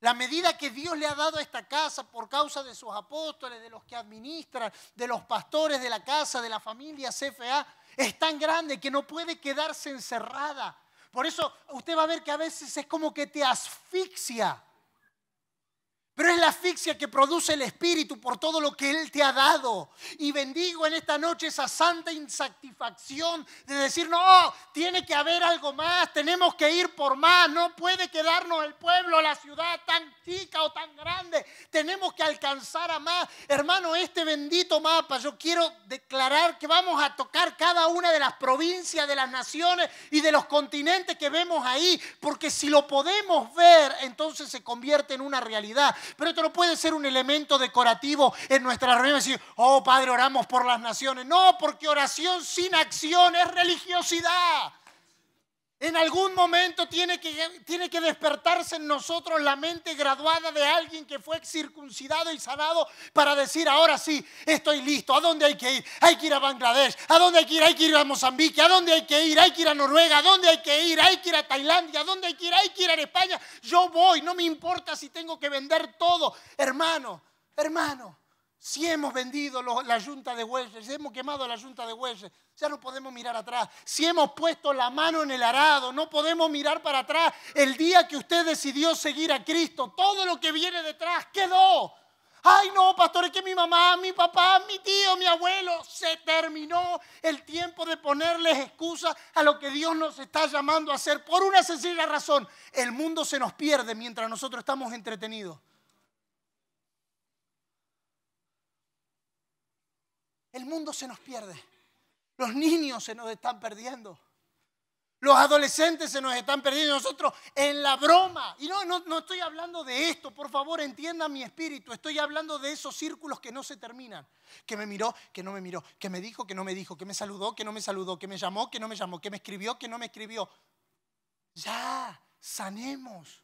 La medida que Dios le ha dado a esta casa por causa de sus apóstoles, de los que administran, de los pastores de la casa, de la familia CFA, es tan grande que no puede quedarse encerrada. Por eso usted va a ver que a veces es como que te asfixia pero es la asfixia que produce el Espíritu por todo lo que Él te ha dado. Y bendigo en esta noche esa santa insatisfacción de decir, no, tiene que haber algo más, tenemos que ir por más, no puede quedarnos el pueblo, la ciudad tan chica o tan grande, tenemos que alcanzar a más. Hermano, este bendito mapa, yo quiero declarar que vamos a tocar cada una de las provincias, de las naciones y de los continentes que vemos ahí, porque si lo podemos ver, entonces se convierte en una realidad pero esto no puede ser un elemento decorativo en nuestra reunión. Decir, oh Padre, oramos por las naciones. No, porque oración sin acción es religiosidad. En algún momento tiene que, tiene que, despertarse en nosotros la mente graduada de alguien que fue circuncidado y sanado para decir, ahora sí, estoy listo. ¿A dónde hay que ir? Hay que ir a Bangladesh. ¿A dónde hay que ir? Hay que ir a Mozambique. ¿A dónde hay que ir? Hay que ir a Noruega. ¿A dónde hay que ir? Hay que ir a Tailandia. ¿A dónde hay que ir? Hay que ir a España. Yo voy. No me importa si tengo que vender todo. Hermano, hermano, si hemos vendido la yunta de hueyes, si hemos quemado la yunta de hueyes, ya no podemos mirar atrás. Si hemos puesto la mano en el arado, no podemos mirar para atrás. El día que usted decidió seguir a Cristo, todo lo que viene detrás quedó. Ay, no, pastor, es que mi mamá, mi papá, mi tío, mi abuelo, se terminó el tiempo de ponerles excusas a lo que Dios nos está llamando a hacer por una sencilla razón. El mundo se nos pierde mientras nosotros estamos entretenidos. El mundo se nos pierde. Los niños se nos están perdiendo. Los adolescentes se nos están perdiendo. Nosotros en la broma. Y no, no, estoy hablando de esto. Por favor, entienda mi espíritu. Estoy hablando de esos círculos que no se terminan. Que me miró, que no me miró. Que me dijo, que no me dijo. Que me saludó, que no me saludó. Que me llamó, que no me llamó. Que me escribió, que no me escribió. Ya, sanemos.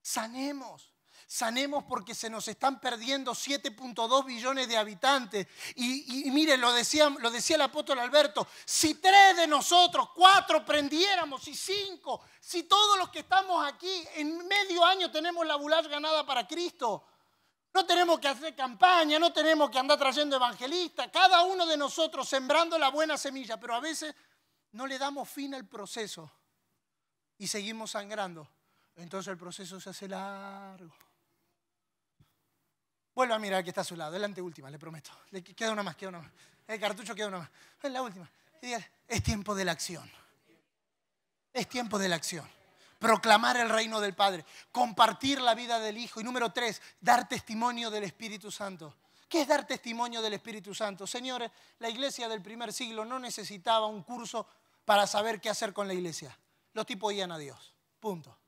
Sanemos sanemos porque se nos están perdiendo 7.2 billones de habitantes. Y, mire lo decía, lo decía el apóstol Alberto, si tres de nosotros, cuatro prendiéramos y cinco, si todos los que estamos aquí en medio año tenemos la bula ganada para Cristo, no tenemos que hacer campaña, no tenemos que andar trayendo evangelistas, cada uno de nosotros sembrando la buena semilla, pero a veces no le damos fin al proceso y seguimos sangrando. Entonces el proceso se hace largo. Vuelva a mirar que está a su lado, es la anteúltima, le prometo. Le queda una más, queda una más. El cartucho queda una más. Es la última. es tiempo de la acción. Es tiempo de la acción. Proclamar el reino del Padre, compartir la vida del Hijo. Y número tres, dar testimonio del Espíritu Santo. ¿Qué es dar testimonio del Espíritu Santo? Señores, la iglesia del primer siglo no necesitaba un curso para saber qué hacer con la iglesia. Los tipos iban a Dios. Punto.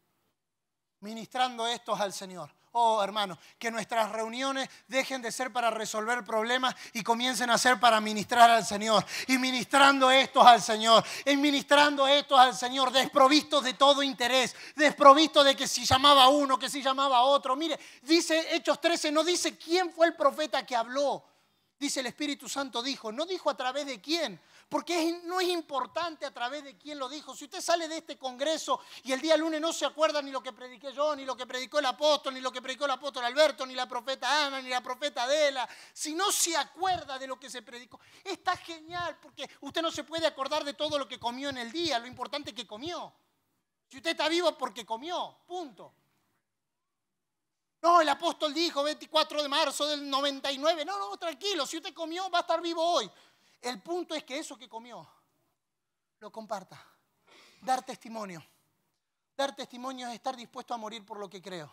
Ministrando estos al Señor. Oh, hermano, que nuestras reuniones dejen de ser para resolver problemas y comiencen a ser para ministrar al Señor. Y ministrando estos al Señor, y ministrando estos al Señor, desprovistos de todo interés, desprovistos de que si llamaba uno, que si llamaba otro. Mire, dice Hechos 13, no dice quién fue el profeta que habló. Dice el Espíritu Santo dijo, no dijo a través de quién, porque no es importante a través de quién lo dijo. Si usted sale de este congreso y el día lunes no se acuerda ni lo que prediqué yo, ni lo que predicó el apóstol, ni lo que predicó el apóstol Alberto, ni la profeta Ana, ni la profeta Adela, si no se acuerda de lo que se predicó, está genial porque usted no se puede acordar de todo lo que comió en el día, lo importante es que comió. Si usted está vivo porque comió, punto. No, el apóstol dijo 24 de marzo del 99. No, no, tranquilo, si usted comió va a estar vivo hoy. El punto es que eso que comió lo comparta. Dar testimonio. Dar testimonio es estar dispuesto a morir por lo que creo.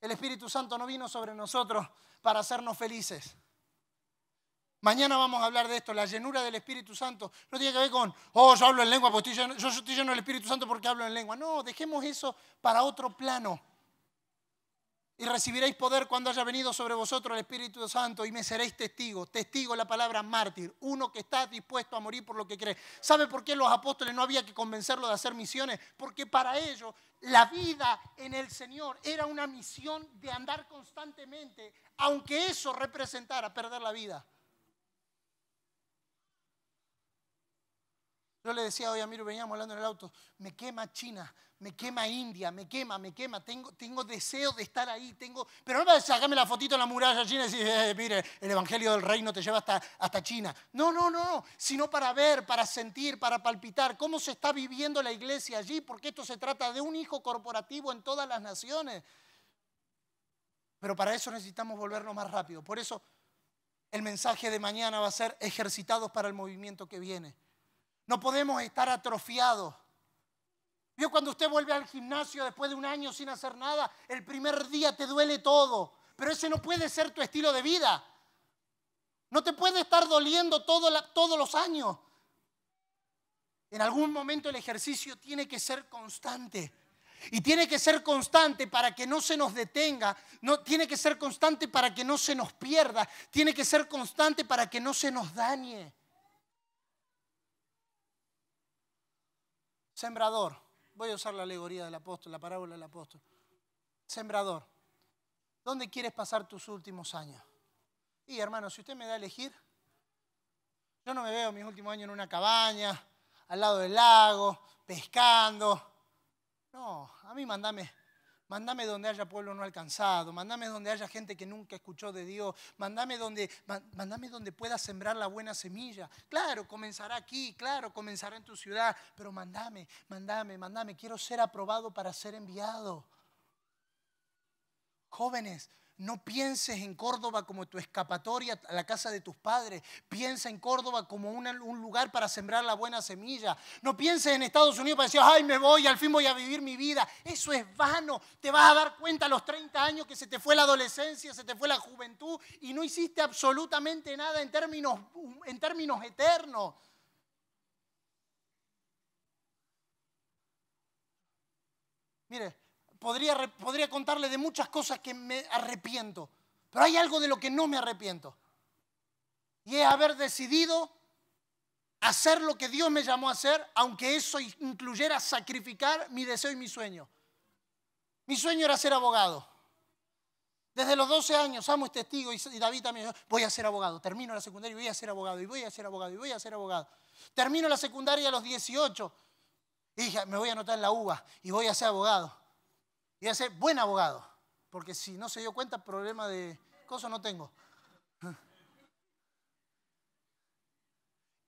El Espíritu Santo no vino sobre nosotros para hacernos felices. Mañana vamos a hablar de esto, la llenura del Espíritu Santo. No tiene que ver con, oh, yo hablo en lengua, yo estoy lleno del Espíritu Santo porque hablo en lengua. No, dejemos eso para otro plano. Y recibiréis poder cuando haya venido sobre vosotros el Espíritu Santo y me seréis testigo, Testigo la palabra mártir, uno que está dispuesto a morir por lo que cree. ¿Sabe por qué los apóstoles no había que convencerlos de hacer misiones? Porque para ellos la vida en el Señor era una misión de andar constantemente, aunque eso representara perder la vida. Yo le decía hoy a Miro, veníamos hablando en el auto, me quema China, me quema India, me quema, me quema, tengo, tengo deseo de estar ahí, tengo, pero no para sacarme la fotito en la muralla china y decir, eh, mire, el Evangelio del Reino te lleva hasta, hasta China. No, no, no, no, sino para ver, para sentir, para palpitar cómo se está viviendo la iglesia allí, porque esto se trata de un hijo corporativo en todas las naciones. Pero para eso necesitamos volvernos más rápido. Por eso el mensaje de mañana va a ser ejercitados para el movimiento que viene. No podemos estar atrofiados Vio cuando usted vuelve al gimnasio después de un año sin hacer nada, el primer día te duele todo, pero ese no puede ser tu estilo de vida. No te puede estar doliendo todos los años. En algún momento el ejercicio tiene que ser constante. Y tiene que ser constante para que no se nos detenga, no, tiene que ser constante para que no se nos pierda, tiene que ser constante para que no se nos dañe. Sembrador Voy a usar la alegoría del apóstol, la parábola del apóstol. Sembrador, ¿dónde quieres pasar tus últimos años? Y hermano, si usted me da a elegir, yo no me veo mis últimos años en una cabaña, al lado del lago, pescando. No, a mí mandame Mándame donde haya pueblo no alcanzado, Mándame donde haya gente que nunca escuchó de Dios, Mándame donde, mándame donde pueda sembrar la buena semilla. Claro, comenzará aquí, claro, comenzará en tu ciudad, pero mándame, mandame, mandame. Quiero ser aprobado para ser enviado. Jóvenes, no pienses en Córdoba como tu escapatoria a la casa de tus padres. Piensa en Córdoba como un lugar para sembrar la buena semilla. No pienses en Estados Unidos para decir, ay, me voy, al fin voy a vivir mi vida. Eso es vano. Te vas a dar cuenta a los 30 años que se te fue la adolescencia, se te fue la juventud y no hiciste absolutamente nada en términos, en términos eternos. Mire, podría, podría contarle de muchas cosas que me arrepiento, pero hay algo de lo que no me arrepiento. Y es haber decidido hacer lo que Dios me llamó a hacer, aunque eso incluyera sacrificar mi deseo y mi sueño. Mi sueño era ser abogado. Desde los 12 años, amo es este testigo y David también, voy a ser abogado, termino la secundaria y voy a ser abogado, y voy a ser abogado, y voy a ser abogado. Termino la secundaria a los 18 y dije, me voy a anotar en la UBA y voy a ser abogado. Y hace buen abogado, porque si no se dio cuenta, problema de cosas no tengo.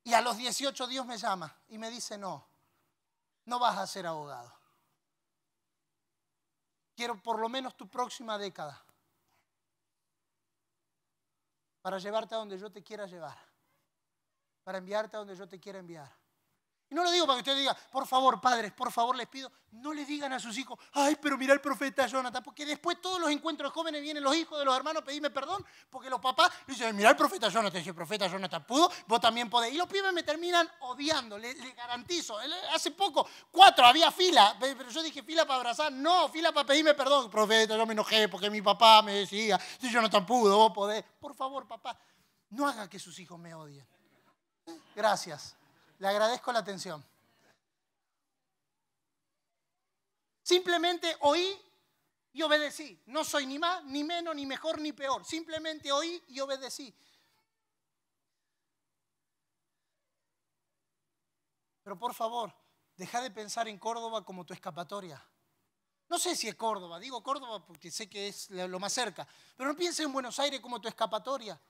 Y a los 18 Dios me llama y me dice, no, no vas a ser abogado. Quiero por lo menos tu próxima década para llevarte a donde yo te quiera llevar, para enviarte a donde yo te quiera enviar. Y no lo digo para que usted diga, por favor, padres, por favor, les pido, no le digan a sus hijos, ay, pero mira el profeta Jonathan, porque después todos los encuentros jóvenes vienen los hijos de los hermanos a pedirme perdón, porque los papás dicen, mira el profeta Jonathan, si el profeta Jonathan pudo, vos también podés. Y los pibes me terminan odiando, les, garantizo. Eh, hace poco, cuatro, había fila, pero yo dije fila para abrazar, no, fila para pedirme perdón. Profeta, yo me enojé porque mi papá me decía, si Jonathan pudo, vos podés. Por favor, papá, no haga que sus hijos me odien. Gracias. Le agradezco la atención. Simplemente oí y obedecí. No soy ni más, ni menos, ni mejor, ni peor. Simplemente oí y obedecí. Pero por favor, deja de pensar en Córdoba como tu escapatoria. No sé si es Córdoba, digo Córdoba porque sé que es lo más cerca, pero no pienses en Buenos Aires como tu escapatoria.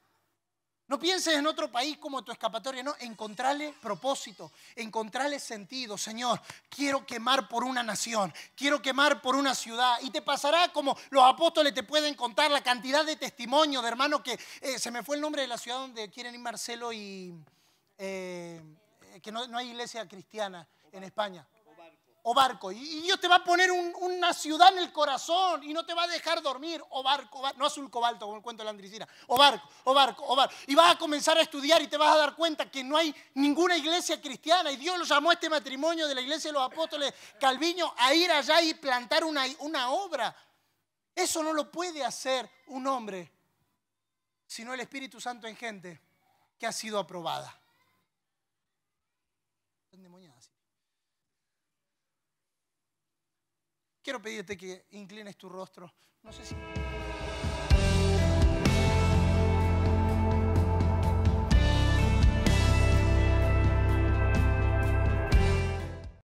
No pienses en otro país como tu escapatoria, no, encontrarle propósito, encontrarle sentido. Señor, quiero quemar por una nación, quiero quemar por una ciudad. Y te pasará como los apóstoles te pueden contar la cantidad de testimonio de hermanos que eh, se me fue el nombre de la ciudad donde quieren ir Marcelo y eh, eh, que no, no hay iglesia cristiana en España o barco. Y Dios te va a poner una ciudad en el corazón y no te va a dejar dormir, o barco, no azul cobalto como el cuento de la Andricina, o barco, o barco, o barco. Y vas a comenzar a estudiar y te vas a dar cuenta que no hay ninguna iglesia cristiana. Y Dios lo llamó a este matrimonio de la iglesia de los apóstoles Calviño a ir allá y plantar una, una obra. Eso no lo puede hacer un hombre, sino el Espíritu Santo en gente que ha sido aprobada. Quiero pedirte que inclines tu rostro. No sé si.